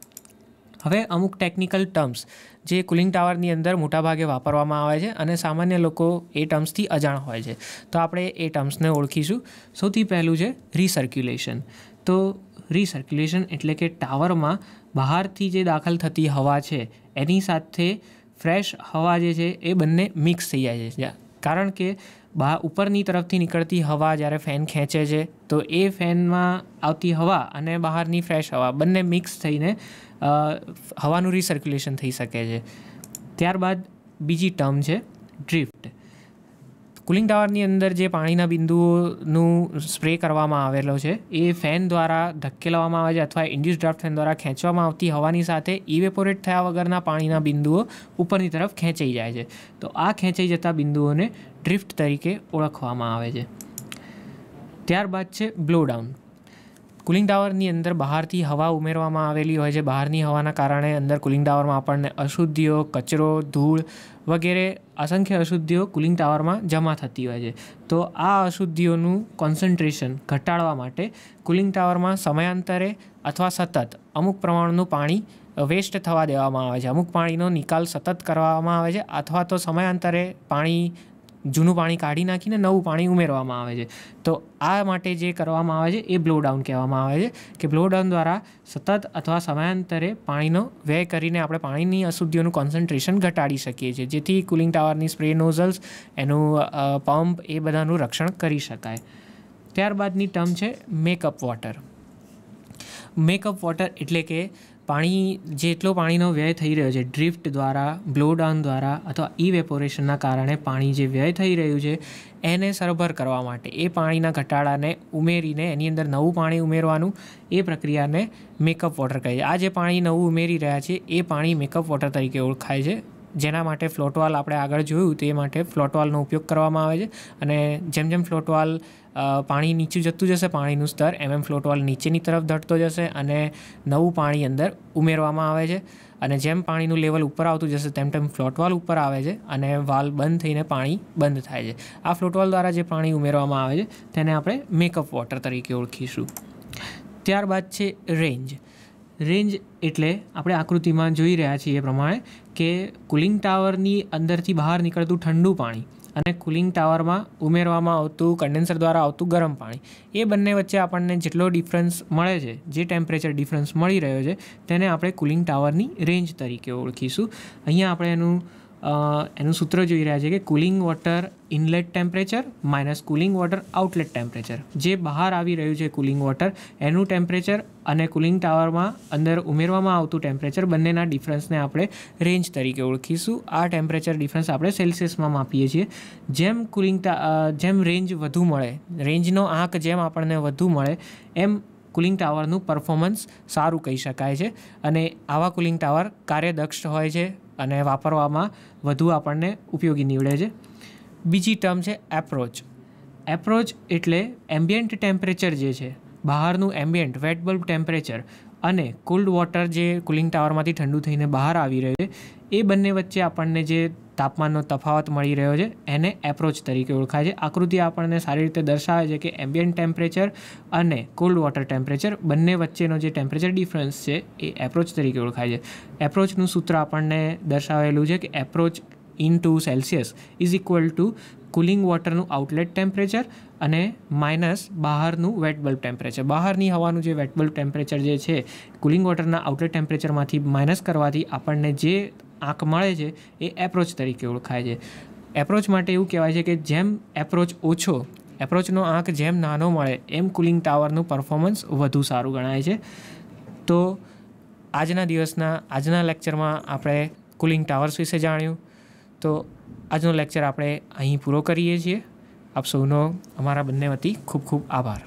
હવે અમુક ટેકનિકલ ટર્મ્સ જે કુલિંગ ટાવરની અંદર મોટાભાગે વાપરવામાં આવે છે અને સામાન્ય લોકો એ ટર્મ્સથી અજાણ હોય છે તો આપણે એ ટર્મ્સને ઓળખીશું સૌથી પહેલું છે રિસર્ક્યુલેશન તો રિસર્ક્યુલેશન એટલે કે ટાવરમાં બહારથી જે દાખલ થતી હવા છે એની સાથે ફ્રેશ હવા જે છે એ બંને મિક્સ થઈ જાય છે કારણ કે બા ઉપરની તરફથી નીકળતી હવા જ્યારે ફેન ખેંચે છે તો એ ફેનમાં આવતી હવા અને બહારની ફ્રેશ હવા બંને મિક્સ થઈને હવાનું રિસર્ક્યુલેશન થઈ શકે છે ત્યારબાદ બીજી ટર્મ છે ડ્રિફ્ટ કુલિંગ ટાવરની અંદર જે પાણીના બિંદુઓનું સ્પ્રે કરવામાં આવેલો છે એ ફેન દ્વારા ધકેલવામાં આવે છે અથવા ઇન્ડ્યુસ ડ્રાફ્ટ ફેન દ્વારા ખેંચવામાં આવતી હવાની સાથે ઇવેપોરેટ થયા વગરના પાણીના બિંદુઓ ઉપરની તરફ ખેંચાઈ જાય છે તો આ ખેંચાઈ જતા બિંદુઓને ડ્રિફ્ટ તરીકે ઓળખવામાં આવે છે ત્યારબાદ છે બ્લોડાઉન કુલિંગ ટાવરની અંદર બહારથી હવા ઉમેરવામાં આવેલી હોય છે બહારની હવાના કારણે અંદર કુલિંગ ટાવરમાં આપણને અશુદ્ધિઓ કચરો ધૂળ વગેરે અસંખ્ય અશુદ્ધિઓ કુલિંગ ટાવરમાં જમા થતી હોય છે તો આ અશુદ્ધિઓનું કોન્સન્ટ્રેશન ઘટાડવા માટે કુલિંગ ટાવરમાં સમયાંતરે અથવા સતત અમુક પ્રમાણનું પાણી વેસ્ટ થવા દેવામાં આવે છે અમુક પાણીનો નિકાલ સતત કરવામાં આવે છે અથવા તો સમયાંતરે પાણી જૂનું પાણી કાઢી નાખીને નવું પાણી ઉમેરવામાં આવે છે તો આ માટે જે કરવામાં આવે છે એ બ્લો ડાઉન કહેવામાં આવે છે કે બ્લો ડાઉન દ્વારા સતત અથવા સમયાંતરે પાણીનો વ્યય કરીને આપણે પાણીની અશુદ્ધિઓનું કોન્સન્ટ્રેશન ઘટાડી શકીએ છીએ જેથી કુલિંગ ટાવરની સ્પ્રે નોઝલ્સ એનું પંપ એ બધાનું રક્ષણ કરી શકાય ત્યારબાદની ટર્મ છે મેકઅપ વોટર મેકઅપ વોટર એટલે કે પાણી જેટલો પાણીનો વ્યય થઈ રહ્યો છે ડ્રિફ્ટ દ્વારા બ્લોડાઉન દ્વારા અથવા ઇવેપોરેશનના કારણે પાણી જે વ્યય થઈ રહ્યું છે એને સરભર કરવા માટે એ પાણીના ઘટાડાને ઉમેરીને એની અંદર નવું પાણી ઉમેરવાનું એ પ્રક્રિયાને મેકઅપ વોટર છે આ જે પાણી નવું ઉમેરી રહ્યા છે એ પાણી મેકઅપ વોટર તરીકે ઓળખાય છે જેના માટે ફ્લોટવાલ આપણે આગળ જોયું તે માટે ફ્લોટવાલનો ઉપયોગ કરવામાં આવે છે અને જેમ જેમ ફ્લોટવાલ પાણી નીચું જતું જશે પાણીનું સ્તર એમએમ ફ્લોટવાલ નીચેની તરફ ધટતો જશે અને નવું પાણી અંદર ઉમેરવામાં આવે છે અને જેમ પાણીનું લેવલ ઉપર આવતું જશે તેમ તેમ ફ્લોટવાલ ઉપર આવે છે અને વાલ બંધ થઈને પાણી બંધ થાય છે આ ફ્લોટવાલ દ્વારા જે પાણી ઉમેરવામાં આવે છે તેને આપણે મેકઅપ વોટર તરીકે ઓળખીશું ત્યારબાદ છે રેન્જ રેન્જ એટલે આપણે આકૃતિમાં જોઈ રહ્યા છીએ એ પ્રમાણે કે કુલિંગ ટાવરની અંદરથી બહાર નીકળતું ઠંડુ પાણી અને કુલિંગ ટાવરમાં ઉમેરવામાં આવતું કન્ડેન્સર દ્વારા આવતું ગરમ પાણી એ બંને વચ્ચે આપણને જેટલો ડિફરન્સ મળે છે જે ટેમ્પરેચર ડિફરન્સ મળી રહ્યો છે તેને આપણે કુલિંગ ટાવરની રેન્જ તરીકે ઓળખીશું અહીંયા આપણે એનું એનું સૂત્ર જોઈ રહ્યા છે કે cooling water inlet temperature minus cooling water outlet temperature જે બહાર આવી રહ્યું છે કુલિંગ વોટર એનું ટેમ્પરેચર અને કુલિંગ ટાવરમાં અંદર ઉમેરવામાં આવતું ટેમ્પરેચર બંનેના ડિફરન્સને આપણે રેન્જ તરીકે ઓળખીશું આ ટેમ્પરેચર ડિફરન્સ આપણે સેલ્સિયસમાં માપીએ છીએ જેમ કુલિંગ જેમ રેન્જ વધુ મળે રેન્જનો આંક જેમ આપણને વધુ મળે એમ કુલિંગ ટાવરનું પરફોર્મન્સ સારું કહી શકાય છે અને આવા કુલિંગ ટાવર કાર્યદક્ષ હોય છે અને વાપરવામાં વધુ આપણને ઉપયોગી નીવડે છે બીજી ટર્મ છે એપ્રોચ એપ્રોચ એટલે એમ્બિયન્ટ ટેમ્પરેચર જે છે બહારનું એમ્બિયન્ટ વેટ બલ્બ ટેમ્પરેચર અને કુલ્ડ વોટર જે કુલિંગ ટાવરમાંથી ઠંડુ થઈને બહાર આવી રહ્યું છે એ બંને વચ્ચે આપણને જે તાપમાનનો તફાવત મળી રહ્યો છે એને એપ્રોચ તરીકે ઓળખાય છે આકૃતિ આપણને સારી રીતે દર્શાવે છે કે એમ્બિયન ટેમ્પરેચર અને કોલ્ડ વોટર ટેમ્પરેચર બંને વચ્ચેનો જે ટેમ્પરેચર ડિફરન્સ છે એ એપ્રોચ તરીકે ઓળખાય છે એપ્રોચનું સૂત્ર આપણને દર્શાવેલું છે કે approach in to Celsius is equal to cooling વોટરનું આઉટલેટ ટેમ્પરેચર અને માઇનસ બહારનું વેટ બલ્બ ટેમ્પરેચર બહારની હવાનું જે વેટ બલ્બ ટેમ્પરેચર જે છે કુલિંગ વોટરના આઉટલેટ ટેમ્પરેચરમાંથી માઇનસ કરવાથી આપણને જે આંખ મળે છે એ એપ્રોચ તરીકે ઓળખાય છે એપ્રોચ માટે એવું કહેવાય છે કે જેમ એપ્રોચ ઓછો એપ્રોચનો આંક જેમ નાનો મળે એમ કુલિંગ ટાવરનું પરફોર્મન્સ વધુ સારું ગણાય છે તો આજના દિવસના આજના લેક્ચરમાં આપણે કુલિંગ ટાવર્સ વિશે જાણ્યું તો આજનો લેક્ચર આપણે અહીં પૂરો કરીએ છીએ આપ સૌનો અમારા બંને વતી ખૂબ ખૂબ આભાર